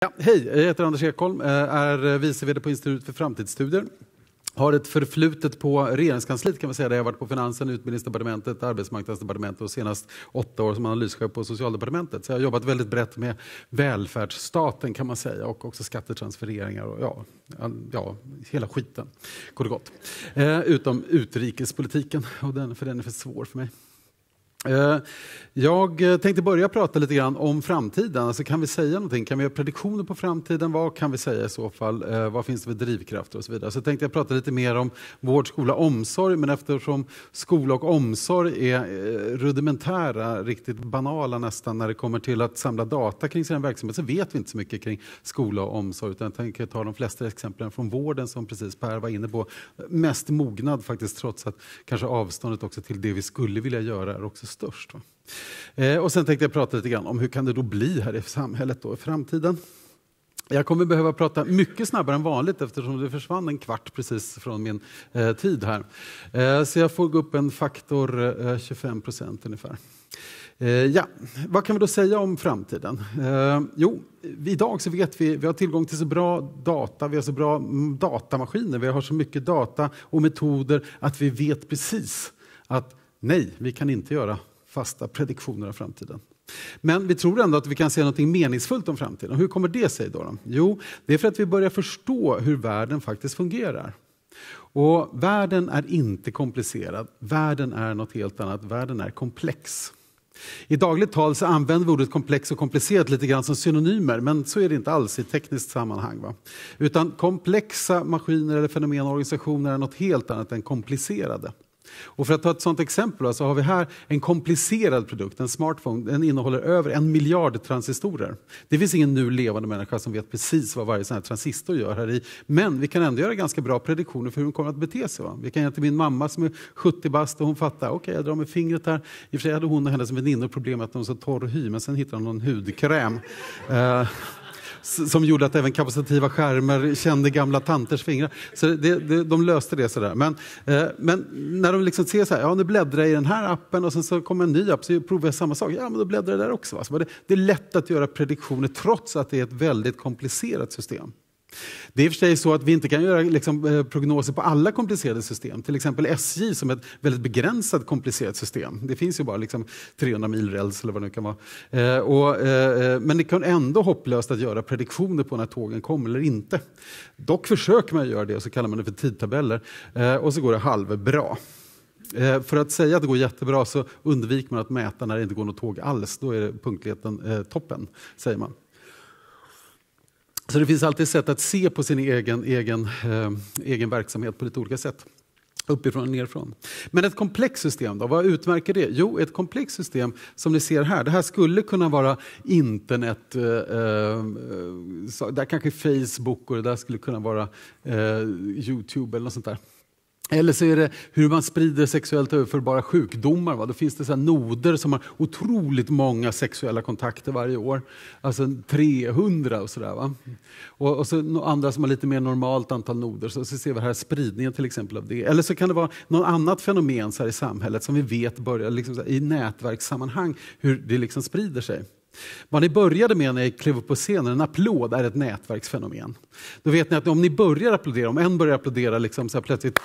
Ja, hej, jag heter Anders Ekholm, eh, är vice vd på Institutet för framtidsstudier. Har ett förflutet på regeringskansliet kan man säga. Där jag har varit på Finansen, Utbildningsdepartementet, Arbetsmarknadsdepartementet och senast åtta år som analyschef på Socialdepartementet. Så jag har jobbat väldigt brett med välfärdsstaten kan man säga och också skattetransfereringar och ja, ja hela skiten. går det gott. Eh, utom utrikespolitiken, och den, för den är för svår för mig. Eh, jag tänkte börja prata lite grann om framtiden. Alltså kan vi säga någonting? Kan vi göra prediktioner på framtiden? Vad kan vi säga i så fall? Eh, vad finns det för drivkrafter och så vidare? Så tänkte jag prata lite mer om vård, skola, omsorg. Men eftersom skola och omsorg är eh, rudimentära, riktigt banala nästan när det kommer till att samla data kring sin verksamhet så vet vi inte så mycket kring skola och omsorg. Utan jag tänker ta de flesta exemplen från vården som precis Per var inne på. Mest mognad faktiskt trots att kanske avståndet också till det vi skulle vilja göra är också störst. Eh, och sen tänkte jag prata lite grann om hur kan det då bli här i samhället då i framtiden. Jag kommer behöva prata mycket snabbare än vanligt eftersom det försvann en kvart precis från min eh, tid här. Eh, så jag får gå upp en faktor eh, 25 procent ungefär. Eh, ja, vad kan vi då säga om framtiden? Eh, jo, idag så vet vi, vi har tillgång till så bra data, vi har så bra mm, datamaskiner, vi har så mycket data och metoder att vi vet precis att nej, vi kan inte göra fasta prediktioner av framtiden. Men vi tror ändå att vi kan säga något meningsfullt om framtiden. hur kommer det sig? då? då? Jo, det är för att vi börjar förstå hur världen faktiskt fungerar. Och världen är inte komplicerad, världen är något helt annat, världen är komplex. I dagligt tal så använder vi ordet komplex och komplicerat lite grann som synonymer, men så är det inte alls i tekniskt sammanhang. Va? Utan komplexa maskiner eller fenomen och organisationer är något helt annat än komplicerade. Och för att ta ett sådant exempel så har vi här en komplicerad produkt, en smartphone, den innehåller över en miljard transistorer. Det finns ingen nu levande människa som vet precis vad varje sån här transistor gör här i, men vi kan ändå göra ganska bra prediktioner för hur hon kommer att bete sig. Va? Vi kan ge till min mamma som är 70 bast och hon fattar, okej okay, jag drar med fingret här. I och för sig hade hon och hennes väninnor problem att de var så torr hy, men sen hittade de någon hudkräm. Uh, som gjorde att även kapacitiva skärmar kände gamla tanters fingrar. Så det, det, de löste det sådär. Men, eh, men när de liksom ser så här, ja nu bläddrar jag i den här appen och sen så kommer en ny app så provar jag samma sak, ja men då bläddrar jag där också. Va? Så det, det är lätt att göra prediktioner trots att det är ett väldigt komplicerat system. Det är i och för sig så att vi inte kan göra liksom, eh, prognoser på alla komplicerade system, till exempel SJ som är ett väldigt begränsat komplicerat system. Det finns ju bara liksom 300 mil räls eller vad det nu kan vara. Eh, och, eh, eh, men det kan ändå hopplöst att göra prediktioner på när tågen kommer eller inte. Dock försöker man göra det och så kallar man det för tidtabeller eh, och så går det halvbra. Eh, för att säga att det går jättebra så undviker man att mäta när det inte går något tåg alls. Då är punktligheten toppen, säger man. Så det finns alltid sätt att se på sin egen, egen, eh, egen verksamhet på lite olika sätt. Uppifrån och nerifrån. Men ett komplext system då, vad utmärker det? Jo, ett komplext system som ni ser här, det här skulle kunna vara internet, eh, eh där kanske Facebook och det där skulle kunna vara eh, Youtube eller något sånt där. Eller så är det hur man sprider sexuellt överförbara sjukdomar. Va? Då finns det så noder som har otroligt många sexuella kontakter varje år. Alltså 300 och sådär. Och, och så andra som har lite mer normalt antal noder. Så, så ser vi här spridningen till exempel av det. Eller så kan det vara något annat fenomen så i samhället som vi vet börjar liksom, i nätverkssammanhang, hur det liksom sprider sig. Vad ni började med när ni klev upp på scenen, en applåd är ett nätverksfenomen. Då vet ni att om ni börjar applådera, om en börjar applådera liksom så plötsligt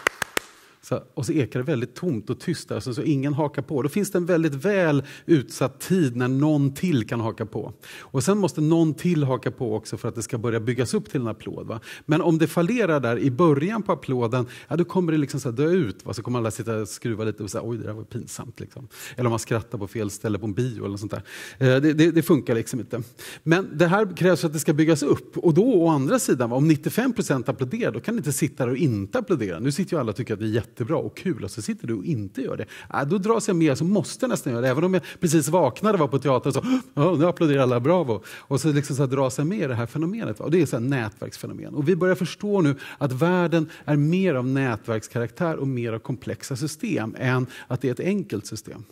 så, och så ekar det väldigt tomt och tyst, alltså, så ingen hakar på. Då finns det en väldigt väl utsatt tid när någon till kan haka på. Och sen måste någon till haka på också för att det ska börja byggas upp till en applåd. Va? Men om det fallerar där i början på applåden, ja, då kommer det liksom så dö ut. Va? Så kommer alla sitta och skruva lite och säga oj, det där var pinsamt. Liksom. Eller om man skrattar på fel ställe på en bio eller sånt där. Eh, det, det, det, funkar liksom inte. Men det här krävs att det ska byggas upp. Och då å andra sidan, va? om 95 procent applåderar, då kan ni inte sitta där och inte applådera. Nu sitter ju alla och tycker att det är jätte jättebra och kul och så sitter du och inte gör det. Äh, då dras jag med, så måste jag nästan göra det. Även om jag precis vaknade och var på teatern så oh, nu applåderar alla bravo. Och så, liksom så dras jag med i det här fenomenet. Och det är ett nätverksfenomen. Och vi börjar förstå nu att världen är mer av nätverkskaraktär och mer av komplexa system än att det är ett enkelt system.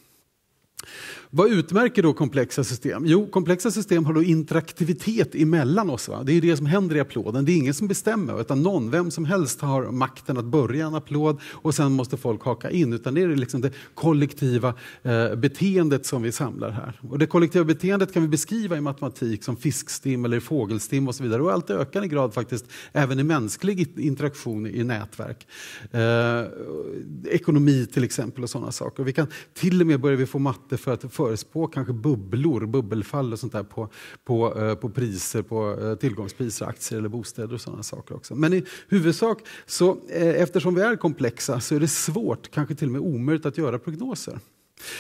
Vad utmärker då komplexa system? Jo, komplexa system har då interaktivitet emellan oss. Va? Det är det som händer i applåden. Det är ingen som bestämmer, utan någon, vem som helst, har makten att börja en applåd och sen måste folk haka in. Utan det är liksom det kollektiva eh, beteendet som vi samlar här. Och det kollektiva beteendet kan vi beskriva i matematik som fiskstim eller fågelstim och så vidare. Och allt ökar i grad faktiskt, även i mänsklig interaktion i nätverk. Eh, ekonomi till exempel och sådana saker. vi kan till och med börja vi få matte för att förespråka kanske bubblor, bubbelfall och sånt där på, på, eh, på priser, på eh, tillgångspriser, aktier eller bostäder och sådana saker också. Men i huvudsak, så, eh, eftersom vi är komplexa så är det svårt, kanske till och med omöjligt att göra prognoser.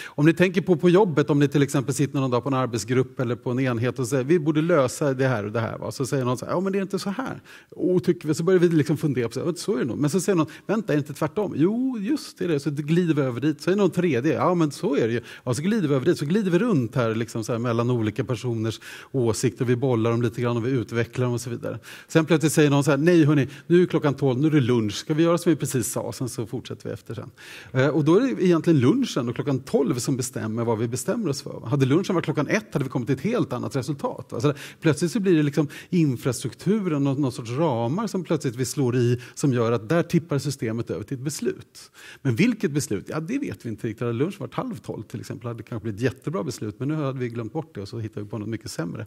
Om ni tänker på på jobbet, om ni till exempel sitter någon dag på en arbetsgrupp eller på en enhet och säger vi borde lösa det här och det här. Va? Så säger någon så här, ja men det är inte så här. Och tycker vi, så börjar vi liksom fundera på så, så är det nog. Men så säger någon, vänta är det inte tvärtom? Jo, just det. Är det. Så glider vi över dit. Så är någon tredje, ja men så är det ju. Ja, så glider vi över dit, så glider vi runt här, liksom så här mellan olika personers åsikter. Vi bollar dem lite grann och vi utvecklar dem och så vidare. Sen plötsligt säger någon så här, nej hörni, nu är klockan 12, nu är det lunch. Ska vi göra som vi precis sa? Sen så fortsätter vi efter sen. Eh, och då är det egentligen lunchen och klockan 12 som bestämmer vad vi bestämmer oss för. Hade lunchen varit klockan ett hade vi kommit till ett helt annat resultat. Alltså, plötsligt så blir det liksom infrastrukturen och någon sorts ramar som plötsligt vi slår i som gör att där tippar systemet över till ett beslut. Men vilket beslut? Ja, det vet vi inte riktigt. Hade lunchen varit halv tolv till exempel hade det kanske blivit ett jättebra beslut men nu hade vi glömt bort det och så hittade vi på något mycket sämre.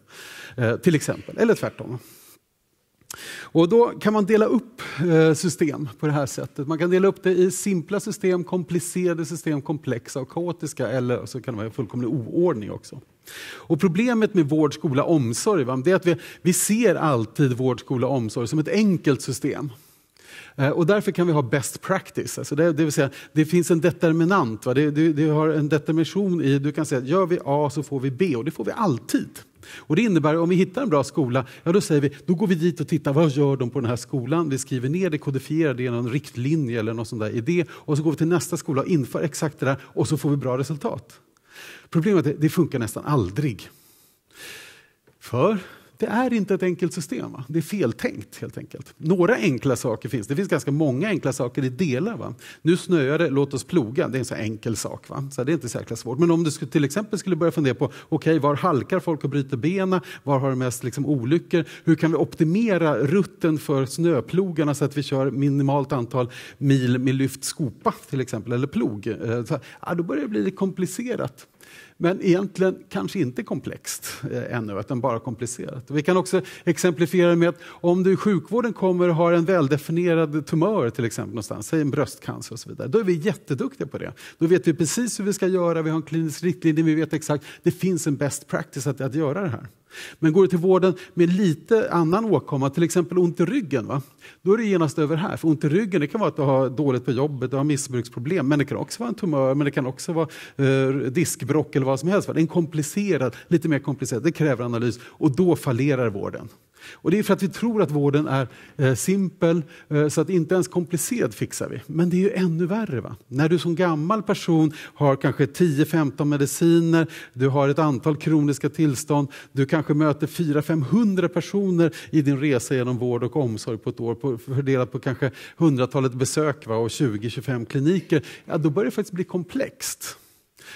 Eh, till exempel, eller tvärtom. Och då kan man dela upp eh, system på det här sättet. Man kan dela upp det i simpla system, komplicerade system, komplexa och kaotiska eller så kan det vara fullkomlig oordning också. Och problemet med vård, skola, omsorg va? det är att vi, vi ser alltid vård, skola, omsorg som ett enkelt system. Eh, och därför kan vi ha best practice, alltså det, det vill säga det finns en determinant, va? Det, det, det har en determination i, du kan säga gör vi A så får vi B och det får vi alltid. Och det innebär att om vi hittar en bra skola, ja då säger vi, då går vi dit och tittar, vad gör de på den här skolan? Vi skriver ner det, kodifierar det i någon riktlinje eller någon sån där idé och så går vi till nästa skola och inför exakt det där och så får vi bra resultat. Problemet är att det funkar nästan aldrig. För det är inte ett enkelt system. Va? Det är feltänkt helt enkelt. Några enkla saker finns. Det finns ganska många enkla saker i delar. Va? Nu snöar det, låt oss ploga. Det är en så enkel sak. Va? Så det är inte så svårt. Men om du skulle, till exempel skulle börja fundera på okay, var halkar folk och bryter benen? Var har de mest liksom, olyckor? Hur kan vi optimera rutten för snöplogarna så att vi kör minimalt antal mil med lyft skopa till exempel, eller plog? Eh, så, ja, då börjar det bli komplicerat men egentligen kanske inte komplext eh, ännu, utan bara komplicerat. Vi kan också exemplifiera med att om du i sjukvården kommer och har en väldefinierad tumör, till exempel någonstans, säg en bröstcancer och så vidare, då är vi jätteduktiga på det. Då vet vi precis hur vi ska göra, vi har en klinisk riktlinje, vi vet exakt, det finns en best practice att, att göra det här. Men går du till vården med lite annan åkomma, till exempel ont i ryggen, va? då är det genast över här. För ont i ryggen det kan vara att du har dåligt på jobbet, du har missbruksproblem, men det kan också vara en tumör, men det kan också vara eh, diskbrock eller vad som helst. Va? Det är en komplicerad, lite mer komplicerad, det kräver analys och då fallerar vården. Och det är för att vi tror att vården är eh, simpel, eh, så att inte ens komplicerad fixar vi. Men det är ju ännu värre. Va? När du som gammal person har kanske 10-15 mediciner, du har ett antal kroniska tillstånd, du kanske möter 400-500 personer i din resa genom vård och omsorg på ett år, på, fördelat på kanske hundratalet besök va? och 20-25 kliniker. Ja, då börjar det faktiskt bli komplext.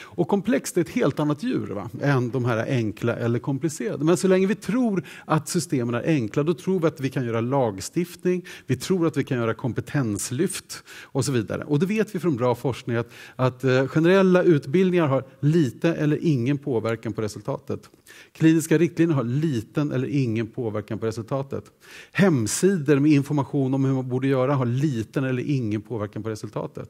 Och komplext är ett helt annat djur va? än de här enkla eller komplicerade. Men så länge vi tror att systemen är enkla, då tror vi att vi kan göra lagstiftning, vi tror att vi kan göra kompetenslyft och så vidare. Och det vet vi från bra forskning att, att eh, generella utbildningar har lite eller ingen påverkan på resultatet. Kliniska riktlinjer har liten eller ingen påverkan på resultatet. Hemsidor med information om hur man borde göra har liten eller ingen påverkan på resultatet.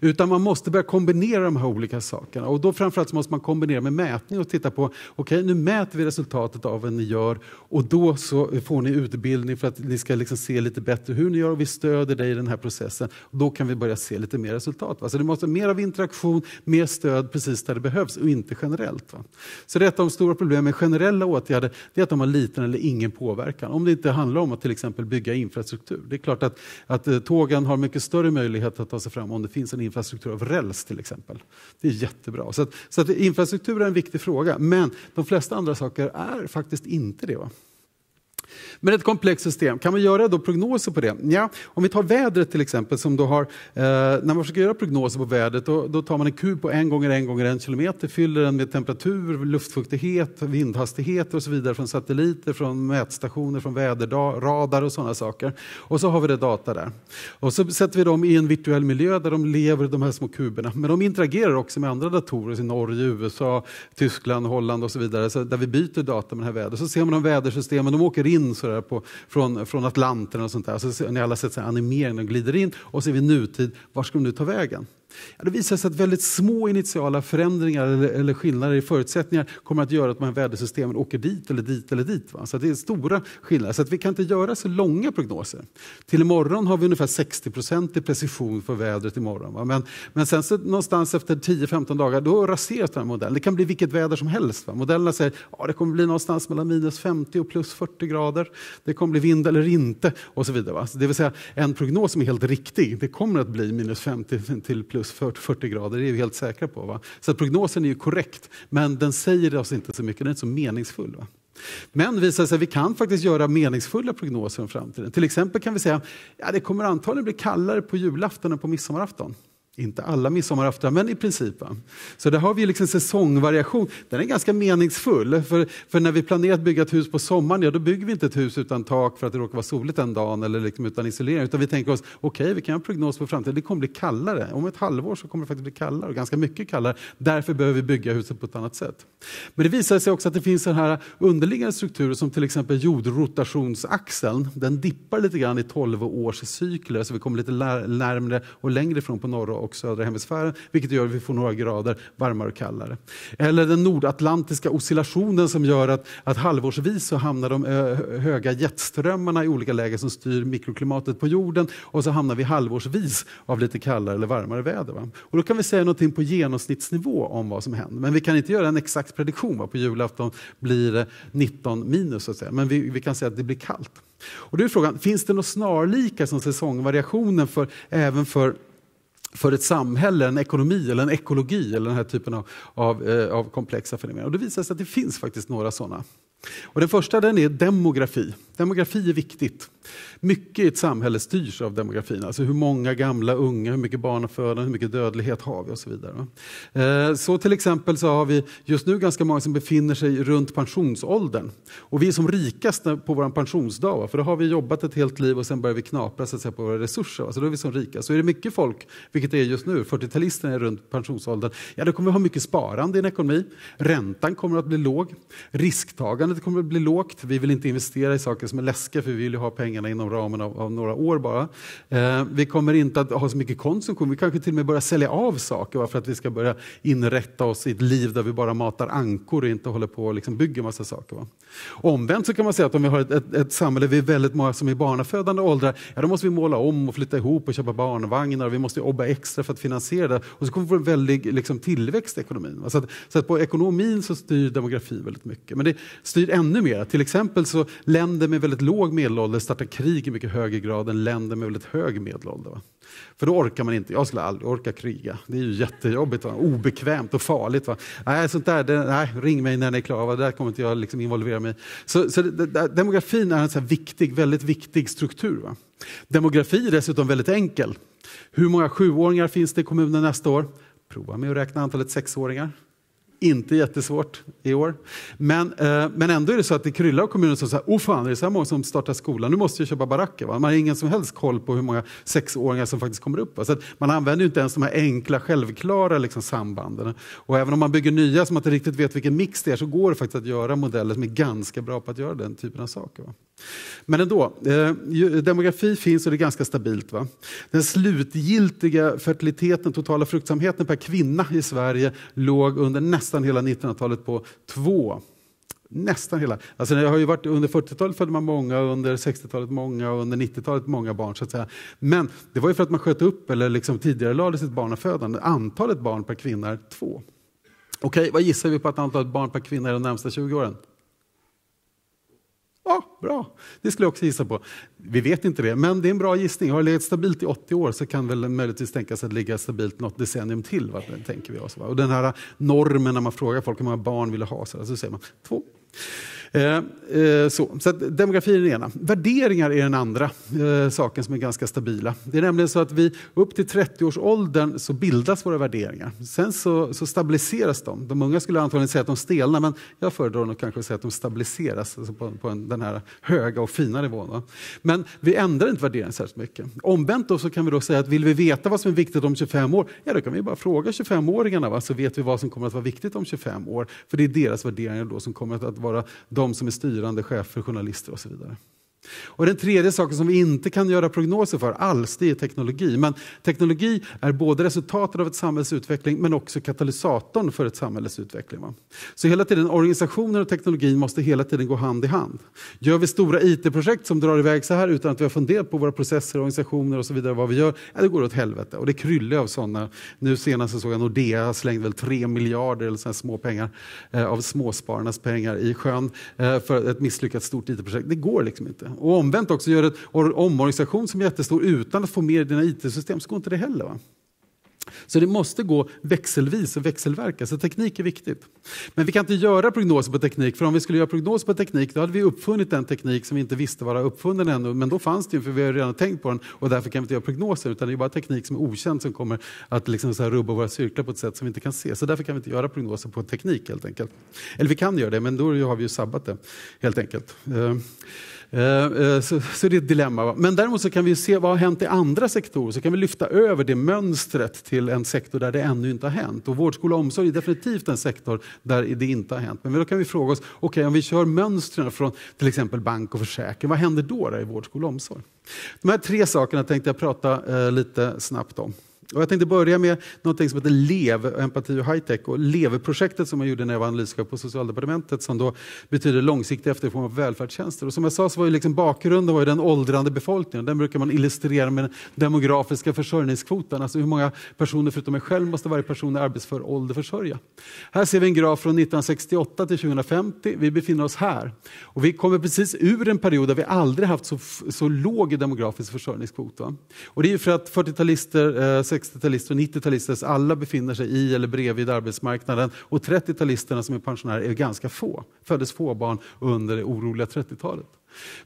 Utan man måste börja kombinera de här olika sakerna. Och då framförallt måste man kombinera med mätning och titta på, okej okay, nu mäter vi resultatet av vad ni gör och då så får ni utbildning för att ni ska liksom se lite bättre hur ni gör och vi stöder dig i den här processen. Och då kan vi börja se lite mer resultat. Va? Så det måste vara mer av interaktion, mer stöd precis där det behövs och inte generellt. Va? Så det är ett av de stora problemen med generella åtgärder, det är att de har liten eller ingen påverkan. Om det inte handlar om att till exempel bygga infrastruktur. Det är klart att, att eh, tågen har mycket större möjlighet att ta sig fram om det finns finns en infrastruktur av räls till exempel. Det är jättebra. Så, att, så att infrastruktur är en viktig fråga, men de flesta andra saker är faktiskt inte det. Va? Men ett komplext system, kan man göra då prognoser på det? Ja, om vi tar vädret till exempel, som då har, eh, när man försöker göra prognoser på vädret då, då, tar man en kub på en gånger en gånger en kilometer, fyller den med temperatur, luftfuktighet, vindhastighet och så vidare från satelliter, från mätstationer, från väderradar och sådana saker. Och så har vi det data där. Och så sätter vi dem i en virtuell miljö där de lever, de här små kuberna. Men de interagerar också med andra datorer i Norge, USA, Tyskland, Holland och så vidare, så där vi byter data med det här vädret. Så ser man de vädersystemen, de åker in in sådär på, från, från Atlanten och sånt där. Så, ni alla sett animeringen, de glider in och så är vi nutid. Var ska de nu ta vägen? Ja, det visar sig att väldigt små initiala förändringar eller, eller skillnader i förutsättningar kommer att göra att de vädersystemen åker dit eller dit eller dit. Va? Så det är stora skillnader. Så att vi kan inte göra så långa prognoser. Till imorgon har vi ungefär 60 i precision för vädret imorgon. Va? Men, men sen så någonstans efter 10-15 dagar då raseras den här modellen. Det kan bli vilket väder som helst. Va? Modellerna säger att ja, det kommer bli någonstans mellan minus 50 och plus 40 grader. Det kommer bli vind eller inte och så vidare. Va? Så det vill säga en prognos som är helt riktig, det kommer att bli minus 50 till plus plus 40 grader, det är vi helt säkra på. Va? Så prognosen är ju korrekt, men den säger oss inte så mycket, den är inte så meningsfull. Va? Men visar sig att vi kan faktiskt göra meningsfulla prognoser om framtiden. Till exempel kan vi säga att ja, det kommer antagligen bli kallare på julafton än på midsommarafton. Inte alla midsommaraftnar, men i princip. Så där har vi liksom säsongvariation. Den är ganska meningsfull. För, för när vi planerar att bygga ett hus på sommaren, ja, då bygger vi inte ett hus utan tak för att det råkar vara soligt en dag eller liksom utan isolering. Utan vi tänker oss, okej, okay, vi kan ha en prognos för framtiden. Det kommer bli kallare. Om ett halvår så kommer det faktiskt bli kallare och ganska mycket kallare. Därför behöver vi bygga huset på ett annat sätt. Men det visar sig också att det finns så här underliggande strukturer som till exempel jordrotationsaxeln. Den dippar lite grann i 12 års cykler, så vi kommer lite närmre och längre ifrån på norra och södra hemisfären, vilket gör att vi får några grader varmare och kallare. Eller den nordatlantiska oscillationen som gör att, att halvårsvis så hamnar de eh, höga jetströmmarna i olika läger som styr mikroklimatet på jorden och så hamnar vi halvårsvis av lite kallare eller varmare väder. Va? Och då kan vi säga någonting på genomsnittsnivå om vad som händer, men vi kan inte göra en exakt prediktion. Va? På julafton blir det 19 minus, så att säga. men vi, vi kan säga att det blir kallt. Och då är frågan, finns det något snarlika som säsongvariationen för, även för för ett samhälle, en ekonomi eller en ekologi eller den här typen av, av, eh, av komplexa fenomen. Och det visar sig att det finns faktiskt några sådana. Och den första den är demografi. Demografi är viktigt. Mycket i ett samhälle styrs av demografin. Alltså hur många gamla, unga, hur mycket barnafödande, hur mycket dödlighet har vi och så vidare. Eh, så till exempel så har vi just nu ganska många som befinner sig runt pensionsåldern. Och vi är som rikast på vår pensionsdag, för då har vi jobbat ett helt liv och sen börjar vi knapra så att säga, på våra resurser. Alltså då är vi som rika. Så är det mycket folk, vilket det är just nu, 40-talisterna är runt pensionsåldern, ja då kommer vi ha mycket sparande i en ekonomi. Räntan kommer att bli låg. Risktagandet kommer att bli lågt. Vi vill inte investera i saker som är läskiga för vi vill ju ha pengarna inom ramen av, av några år bara. Eh, vi kommer inte att ha så mycket konsumtion, vi kanske till och med börjar sälja av saker för att vi ska börja inrätta oss i ett liv där vi bara matar ankor och inte håller på och liksom bygger massa saker. Va. Omvänt så kan man säga att om vi har ett, ett, ett samhälle, vi är väldigt många som är barnafödande åldrar, ja då måste vi måla om och flytta ihop och köpa barnvagnar och vi måste jobba extra för att finansiera det och så kommer vi få en väldig liksom, tillväxt i ekonomin. Va. Så, att, så att på ekonomin så styr demografin väldigt mycket, men det styr ännu mer. Till exempel så länder med med väldigt låg medelålder startar krig i mycket högre grad än länder med väldigt hög medelålder. Va? För då orkar man inte. Jag skulle aldrig orka kriga. Det är ju jättejobbigt, va? obekvämt och farligt. Va? Nej, sånt där, det, nej, ring mig när ni är klara. Va? Det där kommer inte jag liksom involvera mig Så, så det, det, demografin är en så viktig, väldigt viktig struktur. Va? Demografi är dessutom väldigt enkel. Hur många sjuåringar finns det i kommunen nästa år? Prova med att räkna antalet sexåringar. Inte jättesvårt i år. Men, eh, men ändå är det så att det kryllar av kommuner som säger, oh fan, det är så här många som startar skolan, nu måste vi köpa baracker. Va? Man har ingen som helst koll på hur många sexåringar som faktiskt kommer upp. Va? Så man använder inte ens de här enkla, självklara liksom, sambanden. Och även om man bygger nya som man inte riktigt vet vilken mix det är, så går det faktiskt att göra modeller som är ganska bra på att göra den typen av saker. Va? Men ändå, eh, demografi finns och det är ganska stabilt. Va? Den slutgiltiga fertiliteten, totala fruktsamheten per kvinna i Sverige låg under nästan hela 1900-talet på två. Nästan hela. Alltså det har ju varit, under 40-talet födde man många, under 60-talet många och under 90-talet många barn. Så att säga. Men det var ju för att man sköt upp eller liksom tidigare lade sitt barnafödande. Antalet barn per kvinna är två. Okej, vad gissar vi på att antalet barn per kvinna är de närmsta 20 åren? ah, bra, det skulle jag också gissa på. Vi vet inte det, men det är en bra gissning. Har det legat stabilt i 80 år så kan väl möjligtvis tänkas att ligga stabilt något decennium till. Va? Tänker vi oss, va? Och den här normen när man frågar folk hur många barn vill ha, så, så säger man två. Eh, eh, så, så demografin är den ena. Värderingar är den andra eh, saken som är ganska stabila. Det är nämligen så att vi upp till 30-årsåldern så bildas våra värderingar. Sen så, så, stabiliseras de. De unga skulle antagligen säga att de stelnar men jag föredrar nog kanske att säga att de stabiliseras alltså på, på en, den här höga och fina nivån. Men vi ändrar inte värderingen särskilt mycket. Omvänt då så kan vi då säga att vill vi veta vad som är viktigt om 25 år, ja då kan vi bara fråga 25-åringarna så vet vi vad som kommer att vara viktigt om 25 år. För det är deras värderingar då som kommer att vara de de som är styrande chefer, journalister och så vidare. Och Den tredje saken som vi inte kan göra prognoser för alls, det är teknologi. Men teknologi är både resultatet av ett samhälles utveckling men också katalysatorn för ett samhälles utveckling. Så hela tiden, organisationen och teknologin måste hela tiden gå hand i hand. Gör vi stora IT-projekt som drar iväg så här utan att vi har funderat på våra processer, organisationer och så vidare, vad vi gör, ja, det går åt helvete. Och det kryllar av sådana. Nu senast såg jag Nordea slängde väl 3 miljarder eller såna små pengar eh, av småspararnas pengar i sjön eh, för ett misslyckat stort IT-projekt. Det går liksom inte. Och omvänt också, gör en omorganisation som är jättestor utan att få med dina IT-system så går inte det heller. Va? Så det måste gå växelvis och växelverka, så teknik är viktigt. Men vi kan inte göra prognoser på teknik, för om vi skulle göra prognoser på teknik då hade vi uppfunnit den teknik som vi inte visste vara uppfunnen ännu, men då fanns det ju, för vi har redan tänkt på den och därför kan vi inte göra prognoser, utan det är bara teknik som är okänd som kommer att liksom så rubba våra cirklar på ett sätt som vi inte kan se. Så därför kan vi inte göra prognoser på teknik helt enkelt. Eller vi kan göra det, men då har vi ju sabbat det helt enkelt. Eh, Eh, eh, så, så det är ett dilemma. Men däremot så kan vi se vad har hänt i andra sektorer, så kan vi lyfta över det mönstret till en sektor där det ännu inte har hänt. Och vård, skola och omsorg är definitivt en sektor där det inte har hänt. Men då kan vi fråga oss, okej okay, om vi kör mönstren från till exempel bank och försäkring, vad händer då, då i vård, skola och omsorg? De här tre sakerna tänkte jag prata eh, lite snabbt om. Och jag tänkte börja med något som heter LEV, empati och high-tech. Och LEV-projektet som jag gjorde när jag var analyschef på Socialdepartementet som då betyder långsiktig efterfrågan av välfärdstjänster. Och som jag sa så var ju liksom bakgrunden var ju den åldrande befolkningen. Den brukar man illustrera med den demografiska försörjningskvoten. Alltså hur många personer förutom mig själv måste varje person i arbetsför ålder försörja. Här ser vi en graf från 1968 till 2050. Vi befinner oss här. Och vi kommer precis ur en period där vi aldrig haft så, så låg demografisk försörjningskvot. Och det är ju för att 40-talister eh, 60-talister och 90-talister, alla befinner sig i eller bredvid arbetsmarknaden. Och 30-talisterna som är pensionärer är ganska få, föddes få barn under det oroliga 30-talet.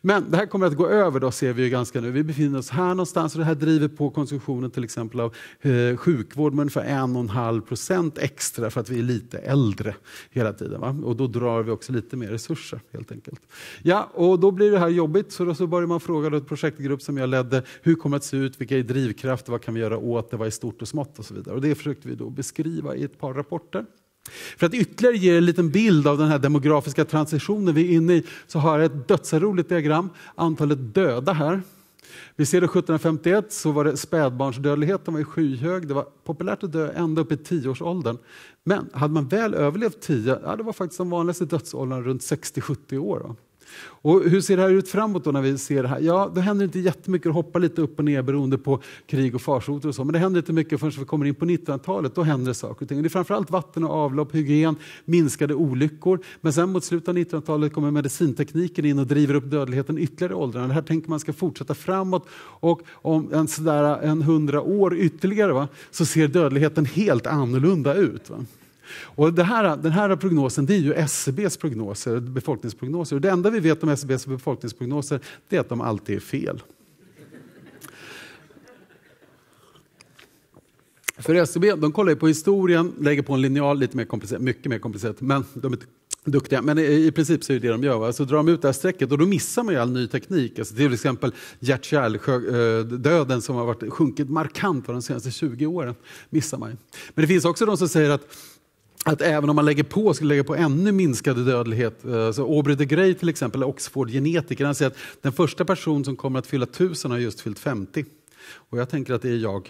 Men det här kommer att gå över, då ser vi ju ganska nu. Vi befinner oss här någonstans och det här driver på konsumtionen till exempel av eh, sjukvård med ungefär 1,5 procent extra för att vi är lite äldre hela tiden. Va? Och då drar vi också lite mer resurser helt enkelt. Ja, och då blir det här jobbigt så då så börjar man fråga då ett projektgrupp som jag ledde, hur kommer det att se ut, vilka är drivkrafter, vad kan vi göra åt det, vad är stort och smått och så vidare. Och det försökte vi då beskriva i ett par rapporter. För att ytterligare ge en liten bild av den här demografiska transitionen vi är inne i så har jag ett dödsroligt diagram, antalet döda här. Vi ser det 1751 så var det spädbarnsdödligheten var skyhög. Det var populärt att dö ända upp i tioårsåldern. Men hade man väl överlevt 10, ja, det var faktiskt den vanligaste dödsåldern runt 60-70 år. Då. Och hur ser det här ut framåt då när vi ser det här? Ja, då händer inte jättemycket, det hoppar lite upp och ner beroende på krig och farsoter och så, men det händer inte mycket förrän vi kommer in på 1900-talet, då händer det saker och ting. Det är framförallt vatten och avlopp, hygien, minskade olyckor, men sen mot slutet av 1900-talet kommer medicintekniken in och driver upp dödligheten ytterligare i åldrarna. Det här tänker man ska fortsätta framåt och om en sådär en hundra år ytterligare va, så ser dödligheten helt annorlunda ut. Va? Och här, den här prognosen det är ju SCBs prognoser, befolkningsprognoser. Och det enda vi vet om SCBs befolkningsprognoser det är att de alltid är fel. För SCB de kollar på historien, lägger på en linjal, lite mer komplicerat, mycket mer komplicerat, men de är duktiga. Men i princip så är det det de gör. Va? Så drar de ut det här strecket och då missar man ju all ny teknik. Alltså till exempel hjärt-kärldöden eh, som har varit, sjunkit markant de senaste 20 åren. missar man ju. Men det finns också de som säger att att även om man lägger på, ska lägga på ännu minskad dödlighet. Eh, så Aubrey de Grey till exempel, oxford han säger att den första person som kommer att fylla tusen har just fyllt 50. Och jag tänker att det är jag.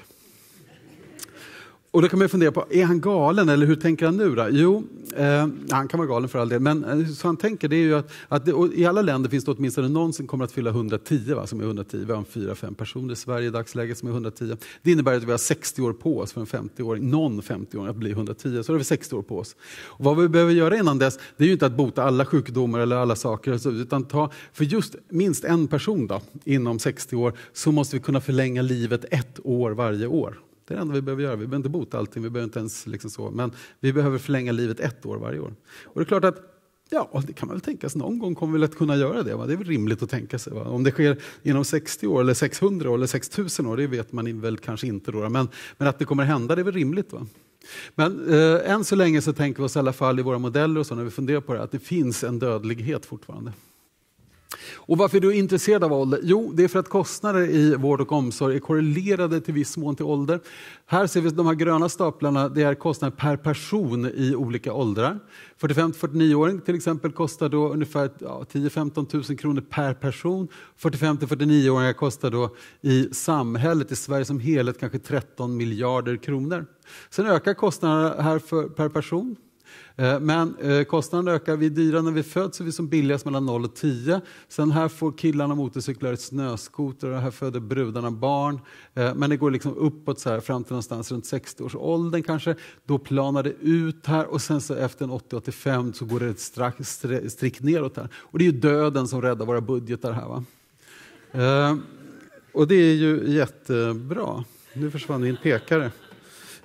Och då kan man fundera på, är han galen eller hur tänker han nu? Då? Jo, eh, han kan vara galen för all del, men eh, så han tänker det är ju att, att det, i alla länder finns det åtminstone någon som kommer att fylla 110, va, som är 110. Vi har en 4-5 personer i Sverige i dagsläget som är 110. Det innebär att vi har 60 år på oss för en 50-åring, någon 50-åring att bli 110, så har vi 60 år på oss. Och vad vi behöver göra innan dess, det är ju inte att bota alla sjukdomar eller alla saker, utan ta, för just minst en person då, inom 60 år, så måste vi kunna förlänga livet ett år varje år. Det är det enda vi behöver göra. Vi behöver inte bota allting, vi behöver inte ens liksom så. Men vi behöver förlänga livet ett år varje år. Och det är klart att Ja, det kan man väl tänka sig. Någon gång kommer vi lätt kunna göra det. Va? Det är väl rimligt att tänka sig. Va? Om det sker inom 60 år, eller 600 år eller 6000 år, det vet man väl kanske inte. Då, men, men att det kommer hända, det är väl rimligt. Va? Men eh, än så länge så tänker vi oss i alla fall i våra modeller och så när vi funderar på det, att det finns en dödlighet fortfarande. Och varför är du intresserad av ålder? Jo, det är för att kostnader i vård och omsorg är korrelerade till viss mån till ålder. Här ser vi de här gröna staplarna, det är kostnader per person i olika åldrar. 45-49-åring till exempel kostar då ungefär ja, 10-15 000 kronor per person. 45-49-åringar kostar då i samhället, i Sverige som helhet, kanske 13 miljarder kronor. Sen ökar kostnaderna här för, per person Eh, men eh, kostnaden ökar. Vi är dyra när vi föds och vi är som billigast mellan 0 och 10. Sen här får killarna motorcyklar ett snöskoter och här föder brudarna barn. Eh, men det går liksom uppåt så här, fram till någonstans runt 60-årsåldern kanske. Då planar det ut här och sen så efter 80-85 så går det ett strikt neråt här. Och det är ju döden som räddar våra budgetar här. Va? Och det är ju jättebra. Nu försvann min pekare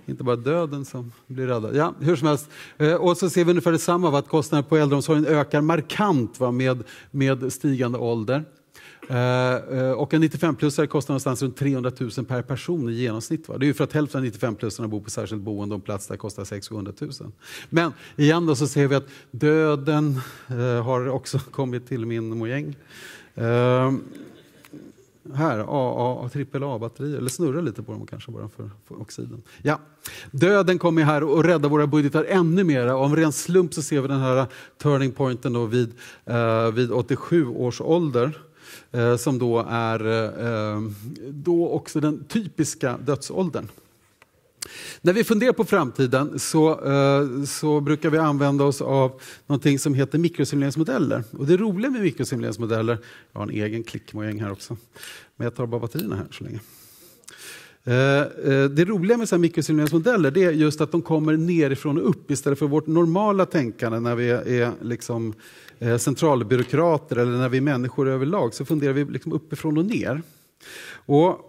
inte bara döden som blir räddad. Ja, hur som helst. Eh, och så ser vi ungefär detsamma, att kostnaderna på äldreomsorgen ökar markant va, med, med stigande ålder. Eh, eh, och en 95-plussare kostar någonstans runt 300 000 per person i genomsnitt. Va? Det är ju för att hälften av 95-plussarna bor på särskilt boende och en plats där kostar 600 000. Men igen då så ser vi att döden har också kommit till min mojäng här, AA och AAA-batterier, eller snurra lite på dem kanske bara för, för oxiden. Ja. Döden kommer här och räddar våra budgetar ännu mer. Av ren slump så ser vi den här eh, turning pointen då vid, eh, vid 87 års ålder eh, som då är eh, eh då också den typiska dödsåldern. När vi funderar på framtiden så, eh, så, brukar vi använda oss av någonting som heter mikrosimuleringsmodeller. Och det roliga med mikrosimuleringsmodeller, jag har en egen klickmojäng här också, men jag tar bara batterierna här så länge. Eh, eh, det roliga med så här mikrosimuleringsmodeller det är just att de kommer nerifrån och upp istället för vårt normala tänkande när vi är liksom centralbyråkrater eller när vi är människor överlag så funderar vi liksom uppifrån och ner. Och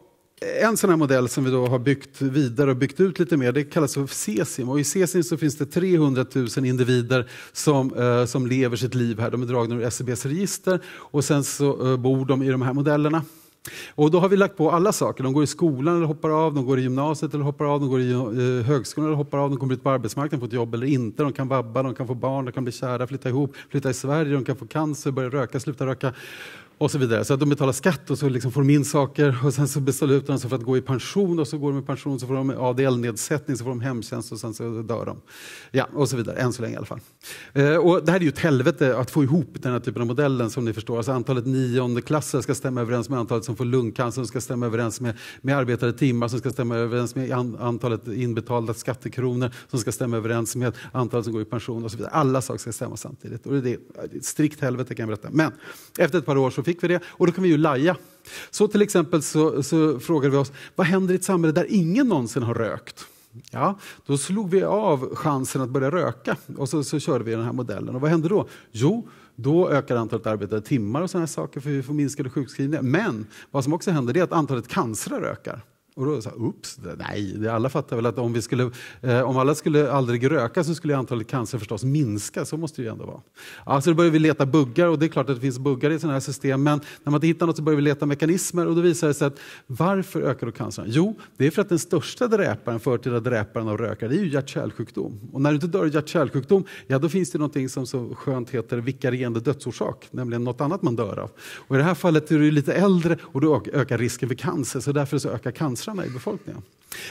en sån här modell som vi då har byggt vidare och byggt ut lite mer, det kallas för Cesium. Och I Cesim så finns det 300 000 individer som, eh, som lever sitt liv här. De är dragna ur SCBs e register och sen så eh, bor de i de här modellerna. Och då har vi lagt på alla saker. De går i skolan eller hoppar av, de går i gymnasiet eller hoppar av, de går i eh, högskolan eller hoppar av, de kommer ut på arbetsmarknaden, får ett jobb eller inte, de kan vabba, de kan få barn, de kan bli kära, flytta ihop, flytta i Sverige, de kan få cancer, börja röka, sluta röka och så vidare. Så att de betalar skatt och så liksom får de in saker och sen så beslutar de sig för att gå i pension och så går de i pension så får de ADL-nedsättning, så får de hemtjänst och sen så dör de. Ja, och så vidare, än så länge i alla fall. Eh, och det här är ju ett helvete att få ihop den här typen av modellen som ni förstår. Alltså antalet niondeklassare ska stämma överens med antalet som får lungcancer, som ska stämma överens med, med arbetade timmar, som ska stämma överens med an, antalet inbetalda skattekronor, som ska stämma överens med antalet som går i pension och så vidare. Alla saker ska stämma samtidigt och det är ett strikt helvete kan jag berätta. Men efter ett par år så fick vi det och då kan vi ju laja. Så till exempel så, så frågade vi oss, vad händer i ett samhälle där ingen någonsin har rökt? Ja, då slog vi av chansen att börja röka och så, så körde vi den här modellen. Och vad hände då? Jo, då ökar antalet arbetade timmar och sådana saker för vi får minskade sjukskrivningar. Men vad som också händer är att antalet cancer ökar. Och då sa ups, nej, alla fattar väl att om, vi skulle, eh, om alla skulle aldrig röka så skulle antalet cancer förstås minska, så måste det ju ändå vara. Ja, då började vi leta buggar och det är klart att det finns buggar i sådana här system, men när man inte hittar något så börjar vi leta mekanismer och då visar det sig att varför ökar då cancern? Jo, det är för att den största dräparen, förtida dräparen av rökare, det är ju hjärt-kärlsjukdom. Och när du inte dör av hjärt-kärlsjukdom, ja då finns det någonting som så skönt heter vikarierande dödsorsak, nämligen något annat man dör av. Och i det här fallet är du lite äldre och då ökar risken för cancer, så därför så ökar cancer cancersamma i befolkningen.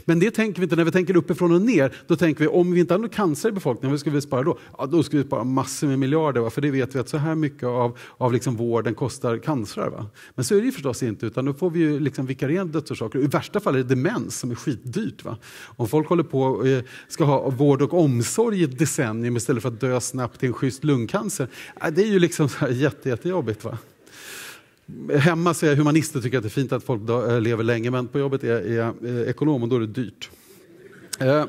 Men det tänker vi inte, när vi tänker uppifrån och ner, då tänker vi om vi inte hade någon cancer i befolkningen, vad skulle vi spara då? Ja, då skulle vi spara massor med miljarder, va? för det vet vi att så här mycket av, av liksom vården kostar cancer. Va? Men så är det ju förstås inte, utan då får vi ju liksom vikarierande dödsorsaker. I värsta fall är det demens som är skitdyrt. Va? Om folk håller på och eh, ska ha vård och omsorg i ett decennium istället för att dö snabbt till en schysst lungcancer, det är ju liksom så här jätte, jättejobbigt. Va? Hemma är säger humanister tycker att det är fint att folk eh, lever länge, men på jobbet är jag eh, ekonom och då är det dyrt. Eh,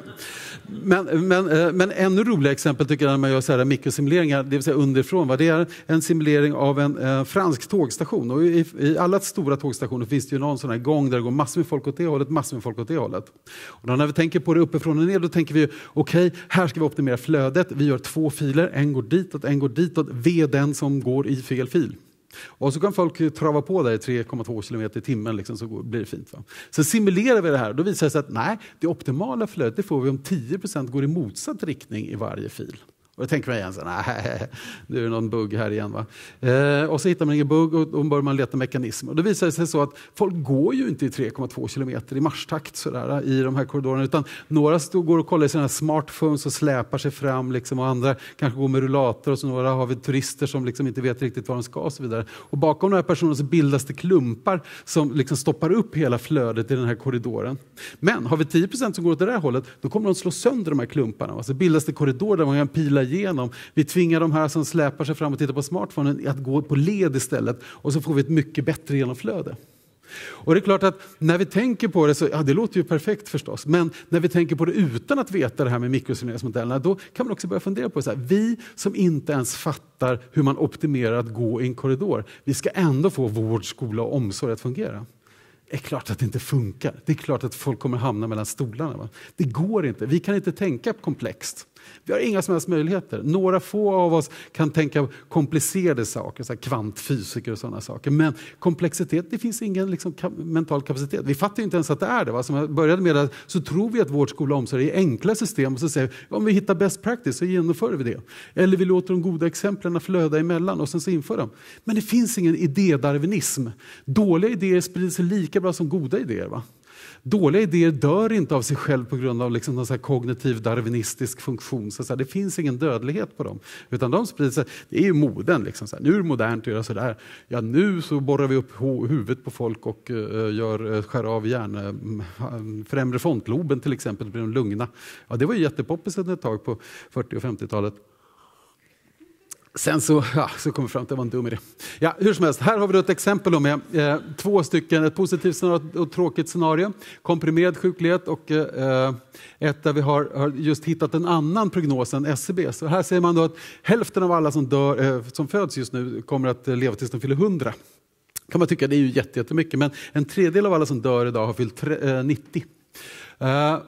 men, men, men ännu roligare exempel tycker jag när man gör så här mikrosimuleringar, det vill säga underifrån. Va? Det är en simulering av en, en fransk tågstation. Och i, i, alla stora tågstationer finns det ju någon sån här gång där det går massor med folk åt det hållet, massor med folk åt det hållet. Och när vi tänker på det uppifrån och ner, då tänker vi okej, okay, här ska vi optimera flödet. Vi gör två filer, en går ditåt, en går ditåt. Ve den som går i fel fil. Och så kan folk trava på där i 3,2 km i timmen, liksom, så blir det fint. Va? Sen simulerar vi det här, då visar det sig att nej, det optimala flödet får vi om 10 går i motsatt riktning i varje fil. Och då tänker man igen, så, nej, nu är det någon bugg här igen. Va? Eh, och så hittar man ingen bugg och då börjar man leta mekanismer. Och det visar sig så att folk går ju inte i 3,2 kilometer i marschtakt sådär, i de här korridorerna, utan några stod, går och kollar i sina smartphones och släpar sig fram liksom, och andra kanske går med rullator och så några har vi turister som liksom inte vet riktigt var de ska och så vidare. Och bakom de här personerna så bildas det klumpar som liksom stoppar upp hela flödet i den här korridoren. Men har vi 10 som går åt det där hållet, då kommer de slå sönder de här klumparna. Så bildas det korridorer där man kan pila igenom. Vi tvingar de här som släpar sig fram och tittar på smartphonen att gå på led istället och så får vi ett mycket bättre genomflöde. Och det är klart att när vi tänker på det, så, ja, det låter ju perfekt förstås, men när vi tänker på det utan att veta det här med mikrosigneringsmodellerna, då kan man också börja fundera på det här, vi som inte ens fattar hur man optimerar att gå i en korridor, vi ska ändå få vård, skola och omsorg att fungera. Det är klart att det inte funkar. Det är klart att folk kommer hamna mellan stolarna. Va? Det går inte. Vi kan inte tänka komplext. Vi har inga som helst möjligheter. Några få av oss kan tänka komplicerade saker, så kvantfysiker och sådana saker. Men komplexitet, det finns ingen liksom mental kapacitet. Vi fattar inte ens att det är det. Va? Som jag började med, så tror vi att vård, skola och omsorg är enkla system och så säger vi om vi hittar best practice så genomför vi det. Eller vi låter de goda exemplen flöda emellan och sen så inför dem. Men det finns ingen idédarwinism. Dåliga idéer sprider sig lika bra som goda idéer. Va? Dåliga idéer dör inte av sig själv på grund av liksom någon så kognitiv darwinistisk funktion. Så, så här, det finns ingen dödlighet på dem. Utan de sprider sig. det är ju moden. Liksom, så här, nu är det modernt att göra sådär. Ja, nu så borrar vi upp huvudet på folk och uh, gör, eh, skär av hjärn, eh, främre frontloben till exempel, blir de lugna. Ja, det var ju jättepoppis ett tag på 40 och 50-talet. Sen så, ja, så kom vi fram till att det var en dum idé. Ja, hur som helst, här har vi ett exempel med eh, två stycken, ett positivt scenario och ett tråkigt scenario. Komprimerad sjuklighet och eh, ett där vi har, har, just hittat en annan prognos än SCB. Så här ser man då att hälften av alla som, dör, eh, som föds just nu kommer att leva tills de fyller 100. kan man tycka, det är ju jättemycket, men en tredjedel av alla som dör idag har fyllt tre, 90. Eh,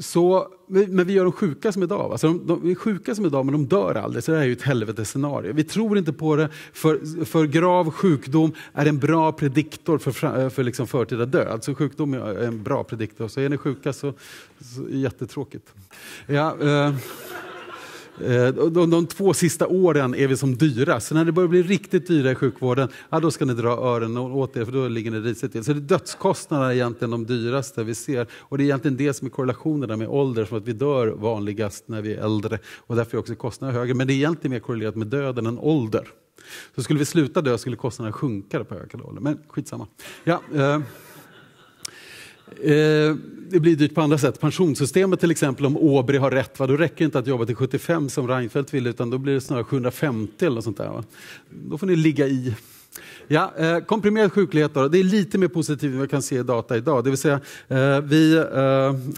så, men vi gör dem sjuka som idag. Alltså de, de, är sjuka som idag men de dör aldrig, så det här är ju ett helvetesscenario. Vi tror inte på det, för, för grav sjukdom är en bra prediktor för, för liksom förtida död. Så sjukdom är en bra prediktor, så är ni sjuka så, så jättetråkigt. Ja, eh. Eh, de, de, två sista åren är vi som dyrast. Så när det börjar bli riktigt dyra i sjukvården, ja, då ska ni dra öronen åt er, för då ligger ni risigt till. Så det är dödskostnaderna är egentligen de dyraste vi ser. Och det är egentligen det som är korrelationerna med ålder, som att vi dör vanligast när vi är äldre och därför är också kostnaderna högre. Men det är egentligen mer korrelerat med döden än ålder. Så skulle vi sluta dö skulle kostnaderna sjunka på ökad ålder. Men skitsamma. Ja, eh. Eh, det blir dyrt på andra sätt. Pensionssystemet till exempel, om Åbri har rätt, va, då räcker det inte att jobba till 75 som Reinfeldt ville, utan då blir det snarare 750 eller något sånt där. Va? Då får ni ligga i. Ja, eh, komprimerad sjuklighet, då, det är lite mer positivt än vi kan se i data idag. Det vill säga, eh, vi, eh,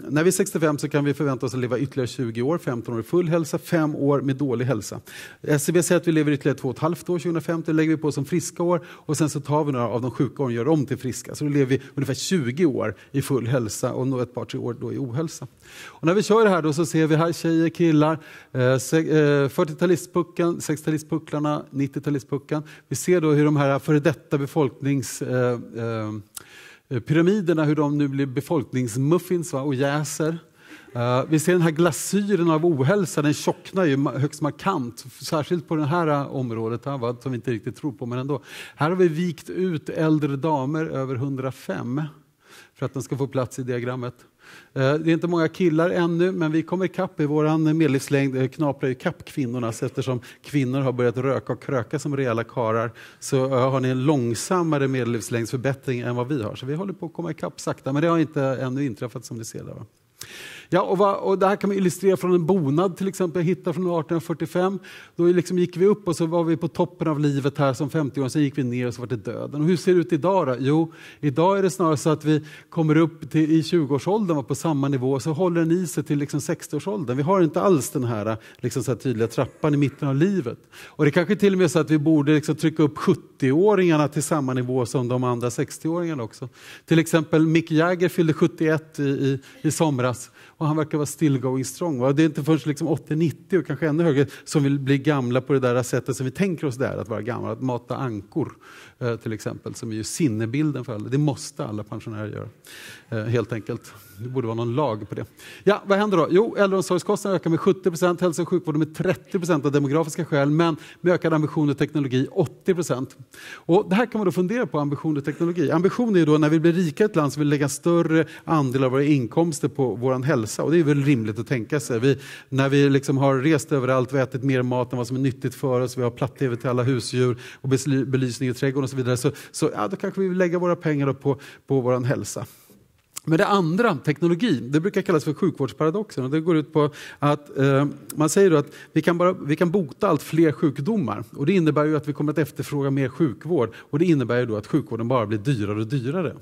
när vi är 65 så kan vi förvänta oss att leva ytterligare 20 år, 15 år i full hälsa, 5 år med dålig hälsa. SCB säger att vi lever ytterligare 2,5 år 2050, lägger vi på som friska år och sen så tar vi några av de sjuka åren och gör om till friska. Så då lever vi ungefär 20 år i full hälsa och ett par, tre år då i ohälsa. Och när vi kör det här då så ser vi här tjejer, killar, 40-talistpuckeln, eh, eh, 60-talistpucklarna, 90-talistpuckeln. Vi ser då hur de här för före detta befolkningspyramiderna, eh, eh, hur de nu blir befolkningsmuffins va, och jäser. Eh, vi ser den här glasyren av ohälsa, den tjocknar ju högst markant, särskilt på det här området som vi inte riktigt tror på, men ändå. Här har vi vikt ut äldre damer över 105 för att de ska få plats i diagrammet. Eh, det är inte många killar ännu, men vi kommer ikapp i vår medellivslängd, eh, knaprar ikapp kvinnornas, eftersom kvinnor har börjat röka och kröka som rejäla karar så eh, har ni en långsammare medellivslängdsförbättring än vad vi har. Så vi håller på att komma ikapp sakta, men det har inte ännu inträffat som ni ser där. Va? Ja, och, va, och det här kan man illustrera från en bonad till exempel, jag hittade från 1845. Då liksom gick vi upp och så var vi på toppen av livet här som 50-åring, sen gick vi ner och så var det döden. Och hur ser det ut idag då? Jo, idag är det snarare så att vi kommer upp till, i 20-årsåldern på samma nivå och så håller den i sig till liksom 60-årsåldern. Vi har inte alls den här, liksom så här tydliga trappan i mitten av livet. Och det kanske till och med är så att vi borde liksom trycka upp 70-åringarna till samma nivå som de andra 60-åringarna också. Till exempel Mick Jagger fyllde 71 i, i, i somras och han verkar vara still going strong. Va? Det är inte förrän liksom 80-90 och kanske ännu högre som vi blir gamla på det där sättet som vi tänker oss där, att vara gamla, att mata ankor eh, till exempel, som är ju sinnebilden för alla. Det måste alla pensionärer göra, eh, helt enkelt. Det borde vara någon lag på det. Ja, vad händer då? Jo, äldreomsorgskostnaderna ökar med 70 procent, hälso och sjukvården med 30 procent av demografiska skäl, men med ökad ambition och teknologi 80 procent. det här kan man då fundera på, ambition och teknologi. Ambition är ju då när vi blir rika i ett land så vill vi lägga större andel av våra inkomster på vår hälsa och det är väl rimligt att tänka sig. Vi, när vi liksom har rest överallt och ätit mer mat än vad som är nyttigt för oss, vi har platt-tv till alla husdjur och belysning i trädgården och så vidare, så, så ja, då kanske vi vill lägga våra pengar på, på vår hälsa. Men det andra, teknologi, det brukar kallas för sjukvårdsparadoxen och det går ut på att eh, man säger att vi kan, bara, vi kan bota allt fler sjukdomar och det innebär ju att vi kommer att efterfråga mer sjukvård och det innebär ju då att sjukvården bara blir dyrare och dyrare.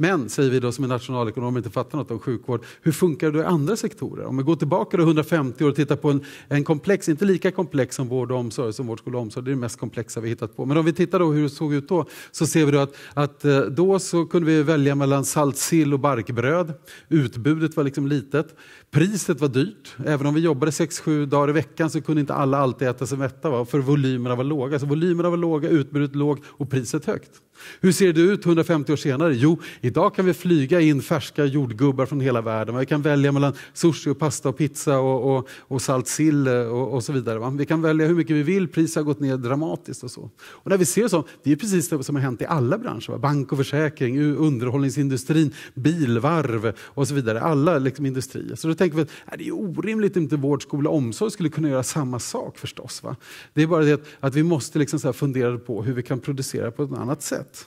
Men, säger vi då som är nationalekonomer och inte fattar något om sjukvård, hur funkar det i andra sektorer? Om vi går tillbaka då 150 år och tittar på en, en komplex, inte lika komplex som vård och omsorg, som vård, skola och omsorg, det är det mest komplexa vi hittat på. Men om vi tittar då hur det såg ut då, så ser vi då att, att eh, då så kunde vi välja mellan saltsill och barkbröd. Utbudet var liksom litet. Priset var dyrt. Även om vi jobbade 6-7 dagar i veckan så kunde inte alla alltid äta sig mätta, va? för volymerna var låga. Så volymerna var låga, utbudet låg och priset högt. Hur ser det ut 150 år senare? Jo, Idag kan vi flyga in färska jordgubbar från hela världen. Vi kan välja mellan sushi, och pasta, och pizza och, och, och salt sill och, och, så vidare. Vi kan välja hur mycket vi vill, priset har gått ner dramatiskt. och så. Och när vi ser så, det är precis det som har hänt i alla branscher. Bank och försäkring, underhållningsindustrin, bilvarv och så vidare. Alla liksom, industrier. Så då tänker vi att äh, det är orimligt att inte vård, skola och omsorg skulle kunna göra samma sak förstås. Va? Det är bara det att, vi måste liksom, så fundera på hur vi kan producera på ett annat sätt.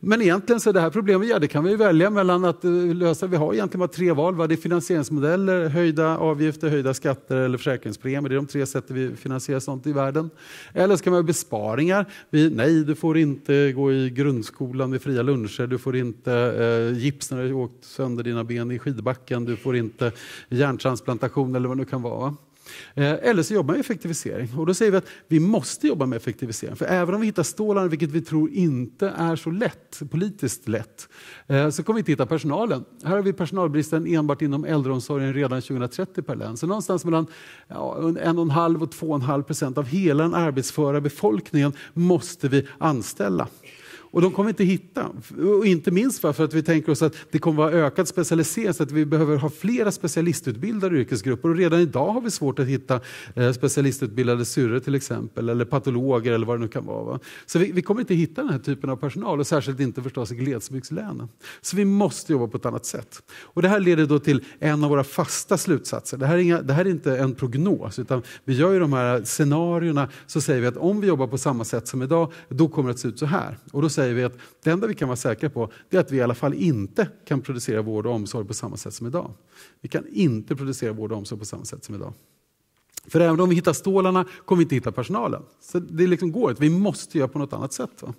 Men egentligen så det här problemet, ja det kan vi välja mellan att eh, lösa. Vi har egentligen bara tre val. Va? Det är finansieringsmodeller, höjda avgifter, höjda skatter eller försäkringspremier. Det är de tre sätten vi finansierar sånt i världen. Eller så kan man ha besparingar. Vi, nej, du får inte gå i grundskolan med fria luncher. Du får inte eh, gips när du åkt sönder dina ben i skidbacken. Du får inte hjärntransplantation eller vad det nu kan vara. Eh, eller så jobbar man med effektivisering. Och då säger vi att vi måste jobba med effektivisering. För även om vi hittar stålarna, vilket vi tror inte är så lätt, politiskt lätt, eh, så kommer vi inte hitta personalen. Här har vi personalbristen enbart inom äldreomsorgen redan 2030 per län. Så någonstans mellan ja, 1,5 och 2,5 procent av hela den arbetsföra befolkningen måste vi anställa. Och de kommer inte hitta. Och inte minst för att vi tänker oss att det kommer vara ökad specialisering så att vi behöver ha flera specialistutbildade yrkesgrupper. Och redan idag har vi svårt att hitta eh, specialistutbildade syrror till exempel, eller patologer eller vad det nu kan vara. Så vi, vi, kommer inte hitta den här typen av personal, och särskilt inte förstås i glesbygdslänen. Så vi måste jobba på ett annat sätt. Och det här leder då till en av våra fasta slutsatser. Det här är, inga, det här är inte en prognos, utan vi gör ju de här scenarierna så säger vi att om vi jobbar på samma sätt som idag, då kommer det att se ut så här. Och då säger säger vi att det enda vi kan vara säkra på är att vi i alla fall inte kan producera vård och omsorg på samma sätt som idag. Vi kan inte producera vård och omsorg på samma sätt som idag. För även om vi hittar stålarna kommer vi inte hitta personalen. Så det liksom går inte, vi måste göra på något annat sätt. Va?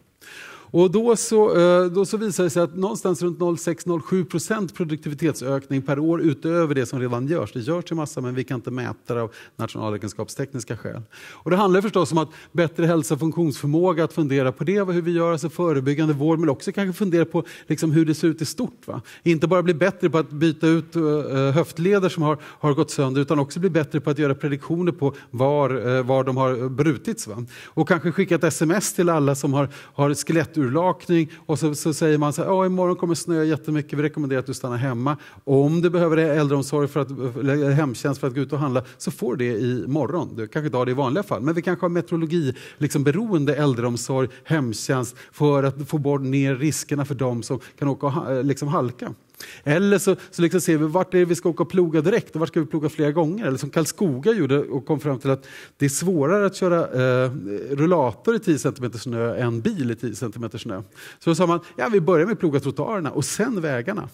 Och då så, eh, då så visar det sig att någonstans runt 0,6-0,7 procent produktivitetsökning per år utöver det som redan görs. Det görs ju massa men vi kan inte mäta det av nationalräkenskapstekniska skäl. Och det handlar förstås om att bättre hälsa och funktionsförmåga, att fundera på det, hur vi gör alltså förebyggande vård men också kanske fundera på liksom hur det ser ut i stort. Va? Inte bara bli bättre på att byta ut eh, eh, höftleder som har, har gått sönder utan också bli bättre på att göra prediktioner på var, var de har brutits. Va? Och kanske skicka ett sms till alla som har, har skelett urlakning och så, så säger man så här, oh, imorgon kommer snöa jättemycket, vi rekommenderar att du stannar hemma. Om du behöver äldreomsorg för att, eller hemtjänst för att gå ut och handla så får du det imorgon. Du kanske inte har det i vanliga fall, men vi kanske har metrologi, liksom beroende äldreomsorg, hemtjänst för att få bort ner riskerna för de som kan åka och liksom halka. Eller så, så liksom ser vi vart är vi ska åka och ploga direkt och vart ska vi ploga flera gånger. Eller som Karlskoga gjorde och kom fram till att det är svårare att köra eh, rullator i 10 cm snö än bil i 10 cm snö. Så då sa man, ja vi börjar med att ploga trottoarerna och sen vägarna.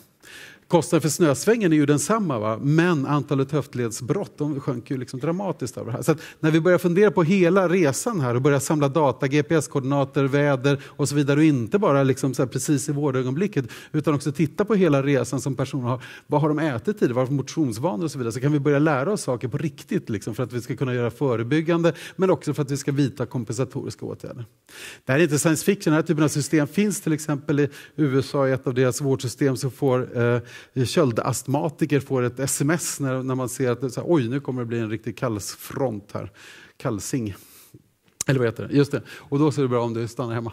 Kostnaden för snösvängen är ju densamma, va? men antalet höftledsbrott de sjönk ju liksom dramatiskt av det här. Så när vi börjar fundera på hela resan här och börjar samla data, GPS-koordinater, väder och så vidare och inte bara liksom precis i vårdögonblicket utan också titta på hela resan som personen har. Vad har de ätit tidigare? Vad har motionsvanor och så vidare? Så kan vi börja lära oss saker på riktigt liksom, för att vi ska kunna göra förebyggande men också för att vi ska vidta kompensatoriska åtgärder. Det här är inte science fiction, den här typen av system finns till exempel i USA i ett av deras vårdsystem så får eh, köldastmatiker får ett sms när, när man ser att här, oj, nu kommer det bli en riktig kallsfront här. Kallsing. Eller vad heter det? Just det. Och då så är det bra om du stannar hemma.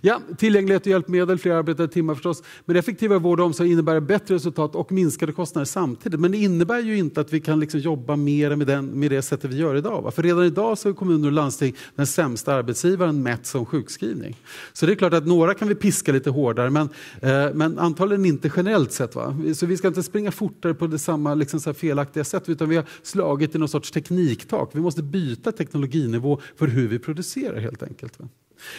Ja, tillgänglighet och hjälpmedel, fler arbetade timmar förstås. Men effektivare vård och omsorg innebär bättre resultat och minskade kostnader samtidigt. Men det innebär ju inte att vi kan liksom jobba mer med, den, med det sättet vi gör idag. Va? För redan idag så är kommuner och landsting den sämsta arbetsgivaren mätt som sjukskrivning. Så det är klart att några kan vi piska lite hårdare men, eh, men antagligen inte generellt sett. Va? Så vi ska inte springa fortare på samma liksom felaktiga sätt utan vi har slagit i någon sorts tekniktak. Vi måste byta teknologinivå för hur vi producerar helt enkelt. Va?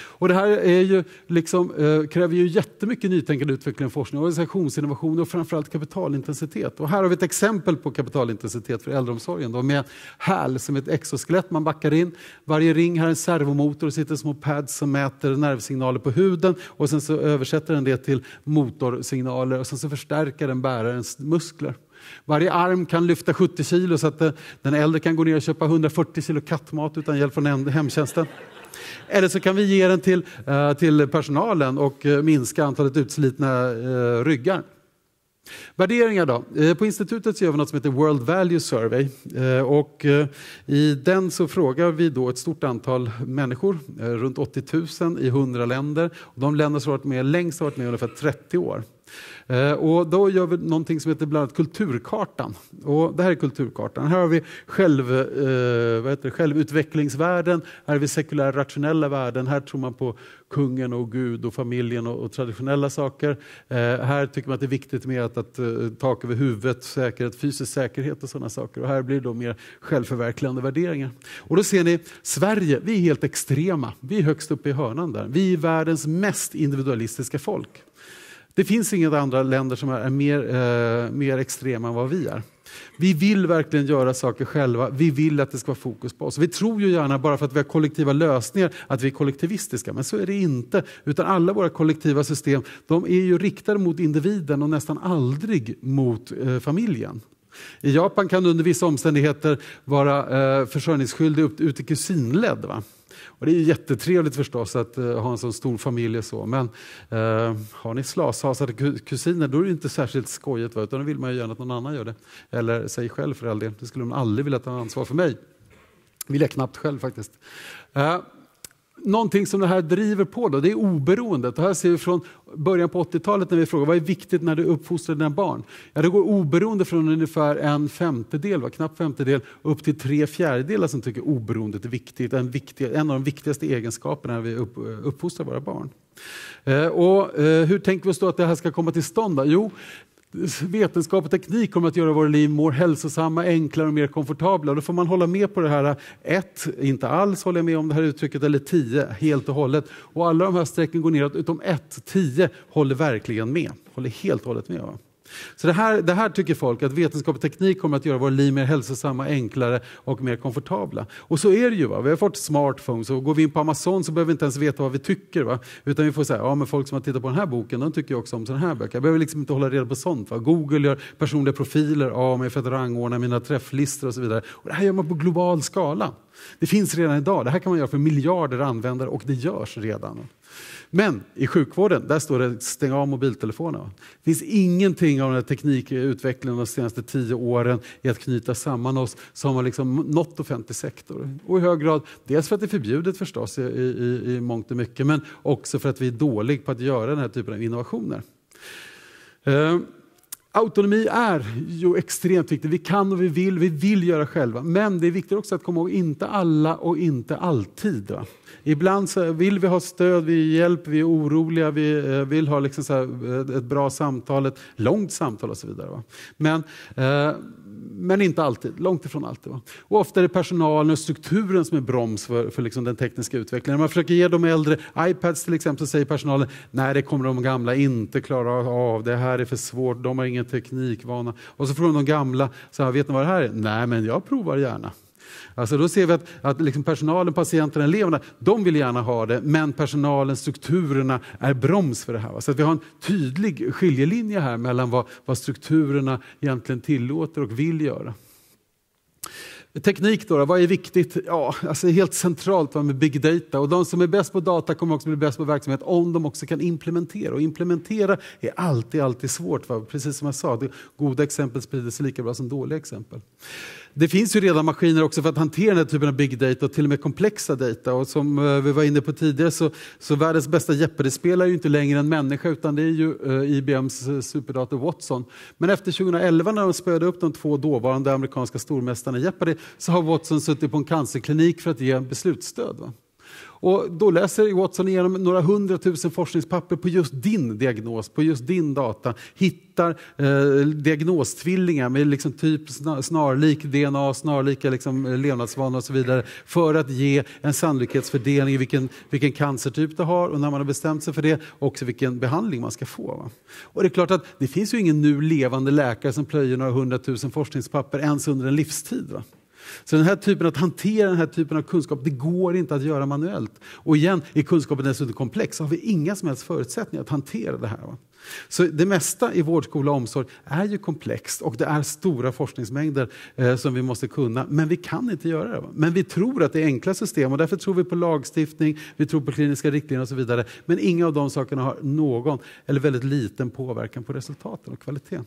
Och det här är ju liksom, eh, kräver ju jättemycket nytänkande, utveckling, forskning, organisationsinnovation och framförallt kapitalintensitet. Och här har vi ett exempel på kapitalintensitet för äldreomsorgen då, med HAL som ett exoskelett man backar in. Varje ring har en servomotor och sitter små pads som mäter nervsignaler på huden och sen så översätter den det till motorsignaler och sen så förstärker den bärarens muskler. Varje arm kan lyfta 70 kilo så att eh, den äldre kan gå ner och köpa 140 kilo kattmat utan hjälp från hemtjänsten. Eller så kan vi ge den till, eh, till personalen och eh, minska antalet utslitna eh, ryggar. Värderingar då. På institutet gör vi något som heter World Value Survey. Och I den så frågar vi då ett stort antal människor, runt 80 000 i 100 länder. De länder som varit med längst har varit med i ungefär 30 år. Eh, och då gör vi någonting som heter bland annat kulturkartan. Och det här är kulturkartan. Här har vi själv, eh, vad heter det, självutvecklingsvärden, här har vi sekulär rationella värden, här tror man på kungen och Gud och familjen och, och traditionella saker. Eh, här tycker man att det är viktigt med att, att tak över huvudet, säkerhet, fysisk säkerhet och sådana saker. Och här blir det då mer självförverkligande värderingar. Och då ser ni, Sverige, vi är helt extrema. Vi är högst upp i hörnan där. Vi är världens mest individualistiska folk. Det finns inga andra länder som är mer, eh, mer extrema än vad vi är. Vi vill verkligen göra saker själva, vi vill att det ska vara fokus på oss. Vi tror ju gärna, bara för att vi har kollektiva lösningar, att vi är kollektivistiska, men så är det inte. Utan alla våra kollektiva system, de är ju riktade mot individen och nästan aldrig mot eh, familjen. I Japan kan du under vissa omständigheter vara eh, försörjningsskyldig ut, ut i kusinledd. Och det är jättetrevligt förstås att uh, ha en sån stor familj. så, men uh, har ni slashasade kusiner då är det inte särskilt skojigt, va? utan då vill man ju gärna att någon annan gör det. Eller sig själv för all del, det skulle de aldrig vilja ta ansvar för mig. Vill jag knappt själv faktiskt. Uh, någonting som det här driver på då, det är oberoendet. Och här ser vi från början på 80-talet när vi frågar vad är viktigt när du uppfostrar dina barn? Ja, det går oberoende från ungefär en femtedel, va? knapp femtedel, upp till tre fjärdedelar som tycker oberoendet är viktigt. En, viktig, en av de viktigaste egenskaperna när vi upp, uppfostrar våra barn. Eh, och, eh, hur tänker vi oss då att det här ska komma till stånd? Då? Jo, vetenskap och teknik kommer att göra våra liv mer hälsosamma, enklare och mer komfortabla. Då får man hålla med på det här, eh, ett, inte alls håller jag med om det här uttrycket, eller tio, helt och hållet. Och alla de här strecken går neråt utom ett, tio håller verkligen med. Håller helt och hållet med. Va? Så det här, det här tycker folk att vetenskap och teknik kommer att göra våra liv mer hälsosamma, enklare och mer komfortabla. Och så är det ju. Va? Vi har fått smartphones och går vi in på Amazon så behöver vi inte ens veta vad vi tycker. Va? Utan vi får säga, ja men folk som har tittat på den här boken, de tycker också om sådana här böcker. Jag behöver liksom inte hålla reda på sånt. Va? Google gör personliga profiler av mig för att rangordna mina träfflistor och så vidare. Och det här gör man på global skala. Det finns redan idag. Det här kan man göra för miljarder användare och det görs redan. Men i sjukvården, där står det stäng av mobiltelefonerna. Det finns ingenting av den här teknikutvecklingen de senaste tio åren i att knyta samman oss som har liksom nått offentlig sektor. Och i hög grad, dels för att det är förbjudet förstås i, i, i mångt och mycket, men också för att vi är dåliga på att göra den här typen av innovationer. Ehm. Autonomi är ju extremt viktigt. Vi kan och vi vill, vi vill göra själva. Men det är viktigt också att komma ihåg, inte alla och inte alltid. Va? Ibland vill vi ha stöd, vi hjälp, vi är oroliga, vi eh, vill ha liksom eh, ett bra samtal, ett långt samtal och så vidare. Va? Men, eh, men inte alltid, långt ifrån alltid. Va? Och ofta är det personalen och strukturen som är broms för, för liksom den tekniska utvecklingen. När man försöker ge de äldre iPads till exempel så säger personalen nej det kommer de gamla inte klara av, det här är för svårt, de har ingen teknikvana. Och så frågar de gamla, så här, vet ni vad det här är? Nej men jag provar gärna. Alltså då ser vi att, att liksom personalen, patienterna, eleverna, de vill gärna ha det, men personalen, strukturerna är broms för det här. Så att vi har en tydlig skiljelinje här mellan vad, vad strukturerna egentligen tillåter och vill göra. Teknik då, då, vad är viktigt? Ja, alltså helt centralt med big data. Och de som är bäst på data kommer också bli bäst på verksamhet om de också kan implementera. Och implementera är alltid, alltid svårt. Va? Precis som jag sa, goda exempel sprider sig lika bra som dåliga exempel. Det finns ju redan maskiner också för att hantera den här typen av big data och till och med komplexa data. Och som eh, vi var inne på tidigare så, så världens bästa Jeopardy-spelare är ju inte längre en människa utan det är ju uh, eh, IBMs eh, superdator Watson. Men efter 2011 när de spöade upp de två dåvarande amerikanska stormästarna i Jeopardy så har Watson suttit på en cancerklinik för att ge beslutsstöd. Va? Och då läser Watson igenom några hundratusen forskningspapper på just din diagnos, på just din data. Hittar eh, diagnostvillingar med liksom typ snarlik DNA, snarlika liksom eh, levnadsvanor och så vidare för att ge en sannolikhetsfördelning i vilken, vilken cancertyp du har och när man har bestämt sig för det också vilken behandling man ska få. Va? Och det är klart att det finns ju ingen nu levande läkare som plöjer några hundratusen forskningspapper ens under en livstid. Va? Så den här typen, att hantera den här typen av kunskap, det går inte att göra manuellt. Och igen, är kunskapen dessutom komplex så har vi inga som helst förutsättningar att hantera det här. Va? Så det mesta i vård, skola och omsorg är ju komplext och det är stora forskningsmängder eh, som vi måste kunna, men vi kan inte göra det. Va? Men vi tror att det är enkla system och därför tror vi på lagstiftning, vi tror på kliniska riktlinjer och så vidare. Men inga av de sakerna har någon, eller väldigt liten påverkan på resultaten och kvaliteten.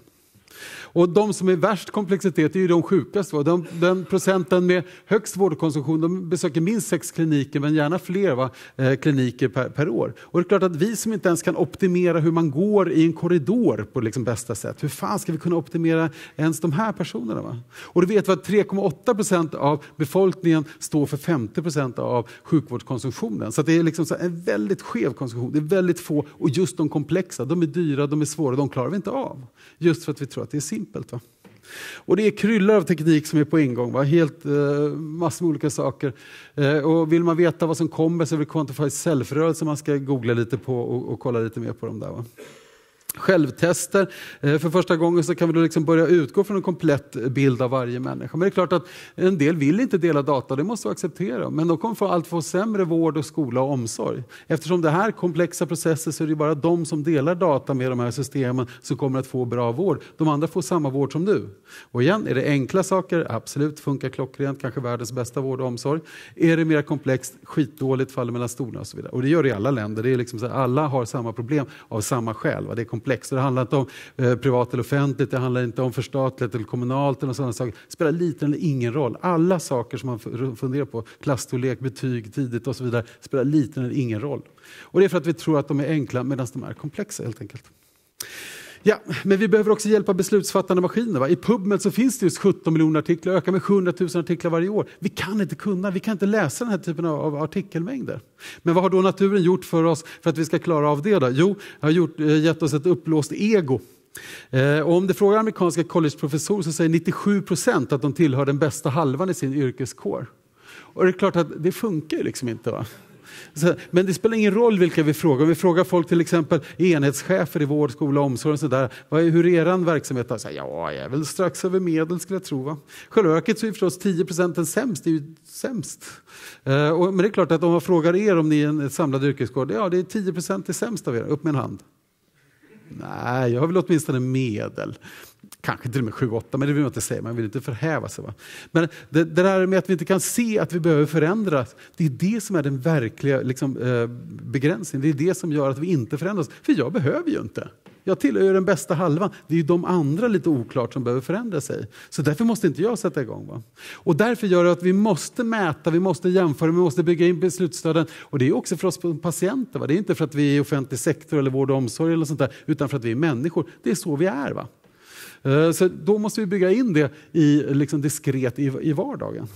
Och de som är värst komplexitet är ju de sjukaste. De, den procenten med högst vårdkonsumtion de besöker minst sex kliniker, men gärna fler va? Eh, kliniker per, per, år. Och det är klart att vi som inte ens kan optimera hur man går i en korridor på liksom bästa sätt, hur fan ska vi kunna optimera ens de här personerna? Va? Och du vet vi att 3,8 procent av befolkningen står för 50 procent av sjukvårdskonsumtionen. Så det är liksom en väldigt skev konsumtion. Det är väldigt få, och just de komplexa, de är dyra, de är svåra, de klarar vi inte av. Just för att vi tror att att det är simpelt. Va? Och det är kryllar av teknik som är på ingång, va? Helt, eh, massor med olika saker. Eh, och vill man veta vad som kommer så är det Quantified self rörelse man ska googla lite på och, och kolla lite mer på dem där. Va? självtester. Eh, för första gången så kan vi då liksom börja utgå från en komplett bild av varje människa. Men det är klart att en del vill inte dela data, det måste vi acceptera. Men de kommer få allt få sämre vård och skola och omsorg. Eftersom det här är komplexa processer så är det bara de som delar data med de här systemen som kommer att få bra vård. De andra får samma vård som du. Och igen, är det enkla saker, absolut, funkar klockrent, kanske världens bästa vård och omsorg. Är det mer komplext, skitdåligt, faller mellan stolarna och så vidare. Och det gör det i alla länder, det är liksom så alla har samma problem av samma skäl. Det är komplex. Det handlar inte om eh, privat eller offentligt, det handlar inte om förstatligt eller kommunalt. Eller sådana saker. Det spelar liten eller ingen roll. Alla saker som man funderar på, klassstorlek, betyg tidigt och så vidare, spelar liten eller ingen roll. Och det är för att vi tror att de är enkla medan de är komplexa helt enkelt. Ja, men vi behöver också hjälpa beslutsfattande maskiner. Va? I PubMed så finns det just 17 miljoner artiklar, ökar med 700 000 artiklar varje år. Vi kan inte kunna, vi kan inte läsa den här typen av, artikelmängder. Men vad har då naturen gjort för oss för att vi ska klara av det? Då? Jo, har gjort, eh, gett oss ett upplåst ego. Eh, och om du frågar amerikanska collegeprofessorer så säger 97 procent att de tillhör den bästa halvan i sin yrkeskår. Och det är klart att det funkar liksom inte. Va? Men det spelar ingen roll vilka vi frågar. Om vi frågar folk till exempel enhetschefer i vård, skola och omsorg, och så hur är er verksamhet? Här, ja, jag är väl strax över medel skulle jag tro. Va? Själva verket så är förstås 10 procenten sämst, det är ju sämst. Eh, men det är klart att om man frågar er om ni är en samlad yrkeskår, ja det är 10 procent är sämst av er, upp med en hand. Nej, jag har väl åtminstone medel kanske till och med 7-8, men det vill man inte säga, man vill inte förhäva sig. Va? Men det, det, där med att vi inte kan se att vi behöver förändras, det är det som är den verkliga liksom, eh, begränsningen. Det är det som gör att vi inte förändras, för jag behöver ju inte. Jag tillhör ju den bästa halvan. Det är ju de andra lite oklart som behöver förändra sig. Så därför måste inte jag sätta igång. Va? Och därför gör det att vi måste mäta, vi måste jämföra, vi måste bygga in beslutsstöden. Och det är också för oss patienter. Va? Det är inte för att vi är i offentlig sektor eller vård och omsorg eller sånt där, utan för att vi är människor. Det är så vi är. Va? Eh, så då måste vi bygga in det i, liksom diskret i, i vardagen.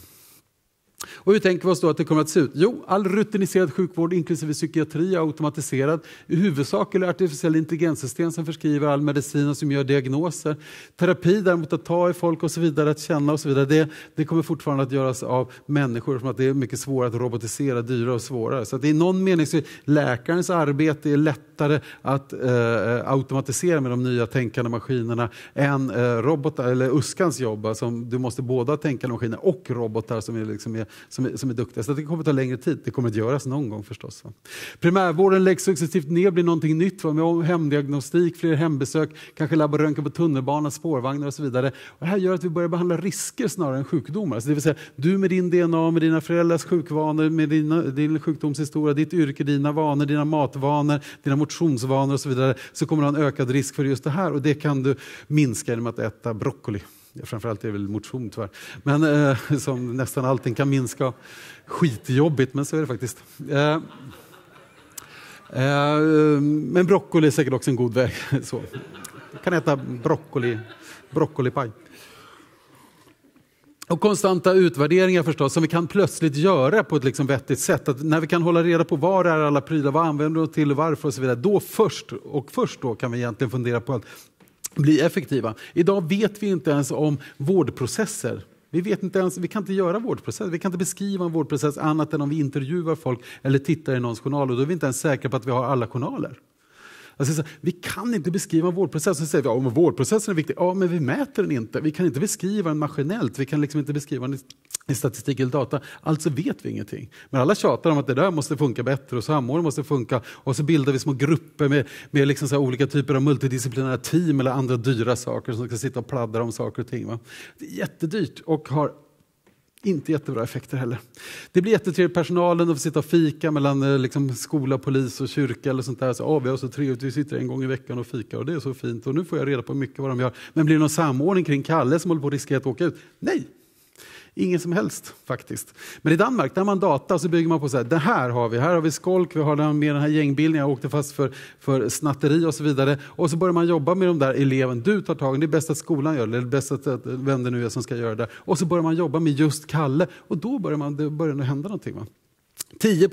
Och hur tänker vi oss då att det kommer att se ut? Jo, all rutiniserad sjukvård inklusive psykiatri är automatiserad. I huvudsak är det artificiell intelligenssystem som förskriver all medicin och som gör diagnoser. Terapi däremot att ta i folk och så vidare, att känna och så vidare. Det, det kommer fortfarande att göras av människor som att det är mycket svårare att robotisera, dyrare och svårare. Så att i någon mening så är läkarens arbete lättare lättare att eh, automatisera med de nya tänkande maskinerna än eh, robotar, eller Uskans jobb. Alltså, du måste både tänkande maskiner och robotar som är, liksom är, som är, som är duktiga. Så det kommer ta längre tid. Det kommer att göras någon gång förstås. Primärvården läggs successivt ner, blir någonting nytt. Med hemdiagnostik, fler hembesök, kanske laboröntgen på tunnelbanan, spårvagnar och så vidare. Och det här gör att vi börjar behandla risker snarare än sjukdomar. Så det vill säga, du med din DNA, med dina föräldrars sjukvanor, med dina, din sjukdomshistoria, ditt yrke, dina vanor, dina matvanor, dina motionsvanor och så vidare så kommer du ha en ökad risk för just det här och det kan du minska genom att äta broccoli. Framförallt är det väl motion tyvärr, men eh, som nästan allting kan minska. Skitjobbigt, men så är det faktiskt. Eh, eh, men broccoli är säkert också en god väg. Så. Du kan äta broccoli, broccolipaj. Och konstanta utvärderingar förstås, som vi kan plötsligt göra på ett liksom vettigt sätt. Att när vi kan hålla reda på var är alla prylar, vad använder de till, varför och så vidare. Då först, och först då kan vi egentligen fundera på att bli effektiva. Idag vet vi inte ens om vårdprocesser. Vi, vet inte ens, vi kan inte göra vårdprocess, vi kan inte beskriva en vårdprocess annat än om vi intervjuar folk eller tittar i någons journal och då är vi inte ens säkra på att vi har alla journaler. Alltså, vi kan inte beskriva en vårdprocess. säger vi, ja, men vårdprocessen är viktig. Ja, men vi mäter den inte. Vi kan inte beskriva den maskinellt. Vi kan liksom inte beskriva den i statistik eller data. Alltså vet vi ingenting. Men alla tjatar om att det där måste funka bättre och samordning måste funka. Och så bildar vi små grupper med, med liksom så olika typer av multidisciplinära team eller andra dyra saker som ska sitta och pladdra om saker och ting. Va? Det är jättedyrt och har inte jättebra effekter heller. Det blir jättetrevligt, personalen får sitta och fika mellan eh, liksom, skola, polis och kyrka. eller sånt där. Så, ah, vi har så trevligt, vi sitter en gång i veckan och fikar och det är så fint. Och nu får jag reda på mycket vad de gör. Men blir det någon samordning kring Kalle som håller på att riskera att åka ut? Nej, Ingen som helst faktiskt. Men i Danmark, där man data så bygger man på så här, det här har vi, här har vi skolk, vi har med den här gängbildningen, jag åkte fast för, för snatteri och så vidare. Och så börjar man jobba med de där eleven, du tar tag det är bäst att skolan gör det, eller bäst att vem det nu är som ska göra det. Och så börjar man jobba med just Kalle och då börjar, man, det börjar det hända någonting. Va? 10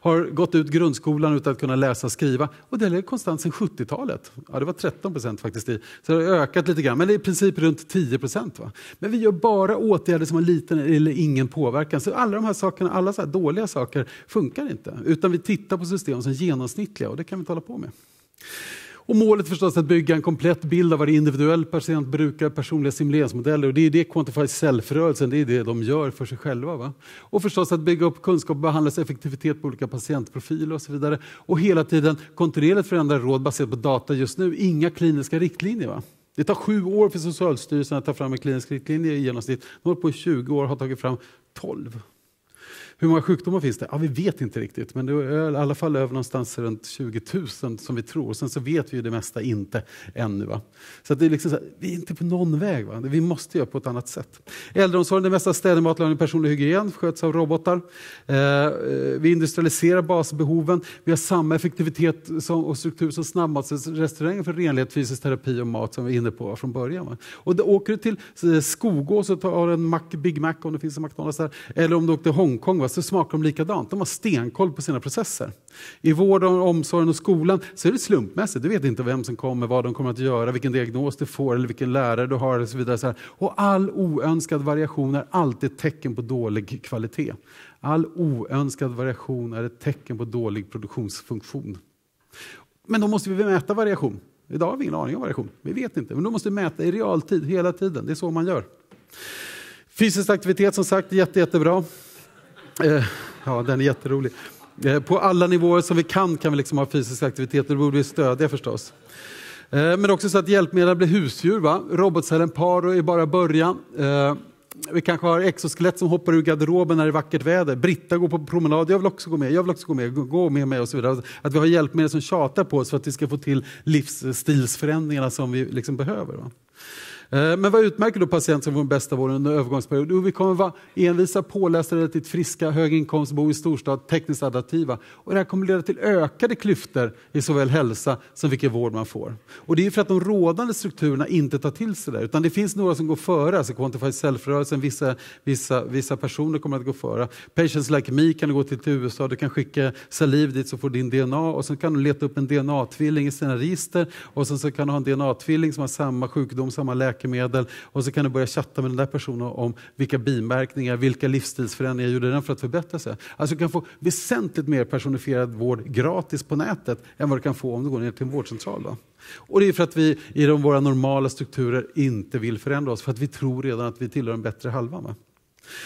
har gått ut grundskolan utan att kunna läsa och skriva. Och det är konstant sedan 70-talet. Ja, det var 13 faktiskt. Så det har ökat lite grann, men det är i princip runt 10 va? Men vi gör bara åtgärder som har liten eller ingen påverkan. Så alla de här sakerna, alla så dåliga saker funkar inte. Utan vi tittar på system som genomsnittliga och det kan vi inte hålla på med. Och målet förstås att bygga en komplett bild av varje individuell patient brukar personliga simuleringsmodeller. Och det är det Quantify Self-rörelsen, det är det de gör för sig själva. Va? Och förstås att bygga upp kunskap och behandlas effektivitet på olika patientprofiler och så vidare. Och hela tiden kontinuerligt förändra råd baserat på data just nu. Inga kliniska riktlinjer. Va? Det tar sju år för Socialstyrelsen att ta fram en klinisk riktlinje i genomsnitt. De har på i 20 år har tagit fram 12. Hur många sjukdomar finns det? Ja, vi vet inte riktigt, men det är i alla fall över någonstans runt 20 000 som vi tror. sen så vet vi ju det mesta inte ännu. Va? Så det är liksom så här, vi är inte på någon väg. Va? Vi måste göra på ett annat sätt. Äldreomsorgen, det mesta städning, matlagning, personlig hygien sköts av robotar. Eh, eh, vi industrialiserar basbehoven. Vi har samma effektivitet som, och struktur som snabbmatsrestauranger för renlighet, fysisk terapi och mat som vi var inne på från början. Va? Och det, åker du till eh, Skogås och tar en Mac, Big Mac om det finns en McDonalds där, eller om du åker till Hongkong själva så smakar de likadant. De har stenkoll på sina processer. I vården, omsorgen och skolan så är det slumpmässigt. Du vet inte vem som kommer, vad de kommer att göra, vilken diagnos du får eller vilken lärare du har och så vidare. Och all oönskad variation är alltid ett tecken på dålig kvalitet. All oönskad variation är ett tecken på dålig produktionsfunktion. Men då måste vi mäta variation. Idag har vi ingen aning om variation. Vi vet inte. Men då måste vi mäta i realtid hela tiden. Det är så man gör. Fysisk aktivitet som sagt, jätte, jättebra. Eh, ja, den är jätterolig. Eh, på alla nivåer som vi kan kan vi liksom ha fysisk aktivitet, och det borde vi stödja förstås. Eh, men också så att hjälpmedel blir husdjur. Va? Robotcellen Paro är bara början. Vi kanske har exoskelett som hoppar ur garderoben när det är vackert väder. Britta går på promenad, jag vill också gå med, jag vill också gå med, gå med mig och så vidare. Att vi har hjälpmedel som tjatar på oss för att vi ska få till livsstilsförändringarna som vi liksom behöver. Va? Eh, men vad utmärker då patienter som får den bästa vården under övergångsperioden? Jo, vi kommer vara envisa, pålästa, relativt friska, bo i storstad, tekniskt adaptiva. Och det här kommer leda till ökade klyftor i såväl hälsa som vilken vård man får. Och det är för att de rådande strukturerna inte tar till sig det, utan det finns några som går före, alltså Quantified Self-rörelsen, vissa, vissa, vissa personer kommer att gå före. Patients Like Me kan du gå till, till USA, du kan skicka saliv dit så får din DNA och sen kan du leta upp en DNA-tvilling i sina register och sen så kan du ha en DNA-tvilling som har samma sjukdom, samma läkare läkemedel och så kan du börja chatta med den där personen om vilka bimärkningar, vilka livsstilsförändringar gjorde den för att förbättra sig. Alltså du kan få väsentligt mer personifierad vård gratis på nätet än vad du kan få om du går ner till en vårdcentral. Då. Och det är för att vi i de, våra normala strukturer inte vill förändra oss, för att vi tror redan att vi tillhör en bättre halva. Va?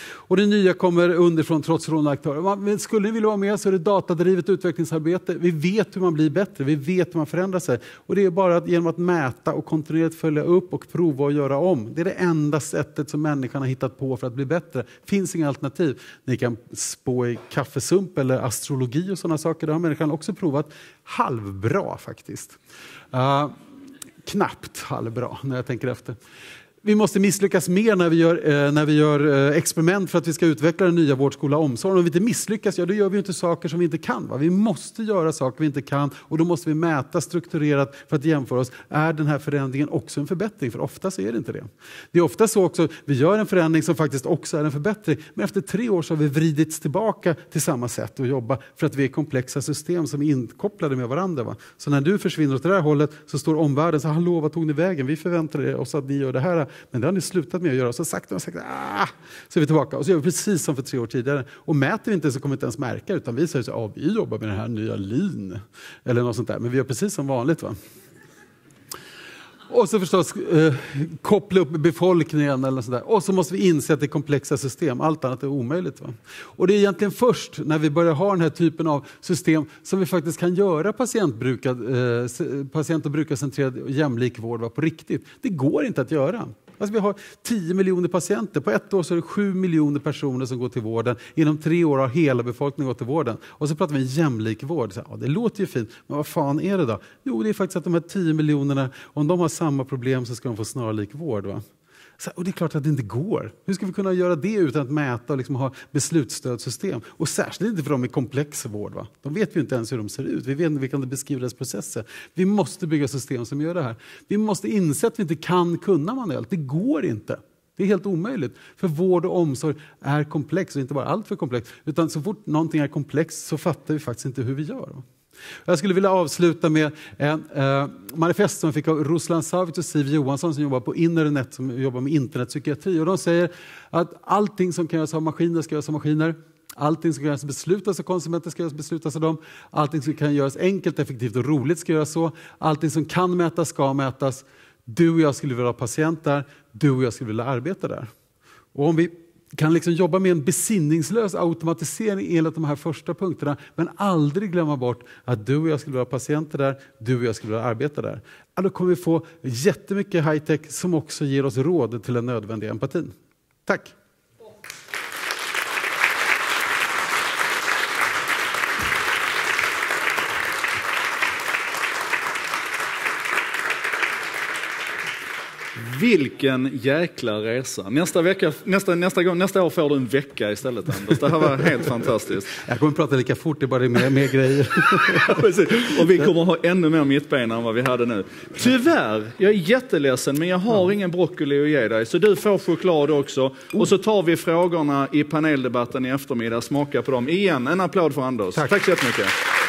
Och det nya kommer underifrån trots aktörer. skulle ni vilja vara med så är det datadrivet utvecklingsarbete. Vi vet hur man blir bättre, vi vet hur man förändrar sig. Och det är bara genom att mäta och kontinuerligt följa upp och prova och göra om. Det är det enda sättet som människan har hittat på för att bli bättre. Det finns inga alternativ. Ni kan spå i kaffesump eller astrologi och sådana saker. Det har människan också provat. Halvbra faktiskt. Uh, knappt halvbra när jag tänker efter vi måste misslyckas mer när vi gör, eh, när vi gör eh, experiment för att vi ska utveckla den nya vårdskola och omsorg. Om vi inte misslyckas, ja, då gör vi inte saker som vi inte kan. Va? Vi måste göra saker vi inte kan och då måste vi mäta strukturerat för att jämföra oss. Är den här förändringen också en förbättring? För oftast är det inte det. Det är ofta så också, vi gör en förändring som faktiskt också är en förbättring, men efter tre år så har vi vridits tillbaka till samma sätt att jobba för att vi är komplexa system som är inkopplade med varandra. Va? Så när du försvinner åt det där hållet så står omvärlden så hallå, vad tog ni vägen? Vi förväntar oss att ni gör det här men det har ni slutat med att göra. Så sakta och sakta, ah, så är vi tillbaka. Och så gör vi precis som för tre år tidigare. Och mäter vi inte så kommer vi inte ens märka utan vi säger att ah, vi jobbar med den här nya lin. Eller något sånt där. Men vi gör precis som vanligt. va? Och så förstås eh, koppla upp befolkningen eller sådär. Och så måste vi inse att det är komplexa system, allt annat är omöjligt. Va? Och det är egentligen först när vi börjar ha den här typen av system som vi faktiskt kan göra eh, patient och brukarcentrerad jämlik vård va, på riktigt. Det går inte att göra. Alltså vi har 10 miljoner patienter. På ett år så är det 7 miljoner personer som går till vården. Inom tre år har hela befolkningen gått till vården. Och så pratar vi om jämlik vård. Så, ja, det låter ju fint, men vad fan är det då? Jo, det är faktiskt att de här 10 miljonerna, om de har samma problem så ska de få snarlik vård. Va? Så, och det är klart att det inte går. Hur ska vi kunna göra det utan att mäta och liksom ha beslutsstödsystem? Och särskilt inte för de i komplex vård. Va? De vet ju inte ens hur de ser ut. Vi vet inte, vi kan inte deras processer. Vi måste bygga system som gör det här. Vi måste inse att vi inte kan kunna manuellt. Det går inte. Det är helt omöjligt. För vård och omsorg är komplex, och inte bara alltför komplex. Utan så fort någonting är komplext så fattar vi faktiskt inte hur vi gör. Jag skulle vilja avsluta med en eh, manifest som jag fick av Ruslan Savic och Siv Johansson som jobbar på Internet, som jobbar med internetpsykiatri. Och de säger att allting som kan göras av maskiner ska göras av maskiner. Allting som kan göras beslutas av konsumenter ska göras beslutas av dem. Allting som kan göras enkelt, effektivt och roligt ska göras så. Allting som kan mätas ska mätas. Du och jag skulle vilja ha patienter, du och jag skulle vilja arbeta där. Och om vi kan liksom jobba med en besinningslös automatisering enligt de här första punkterna men aldrig glömma bort att du och jag skulle vara patienter där, du och jag skulle vilja arbeta där. då kommer vi få jättemycket high-tech som också ger oss råd till den nödvändiga empatin. Tack! Vilken jäkla resa. Nästa, vecka, nästa, nästa, gång, nästa år får du en vecka istället Anders. Det här var helt fantastiskt. Jag kommer prata lika fort, det är bara mer, mer grejer. ja, och vi kommer ha ännu mer mittbena än vad vi hade nu. Tyvärr, jag är jätteledsen men jag har ingen broccoli att ge dig. Så du får choklad också. Och så tar vi frågorna i paneldebatten i eftermiddag. Smaka på dem. Igen, en applåd för Anders. Tack, Tack så jättemycket.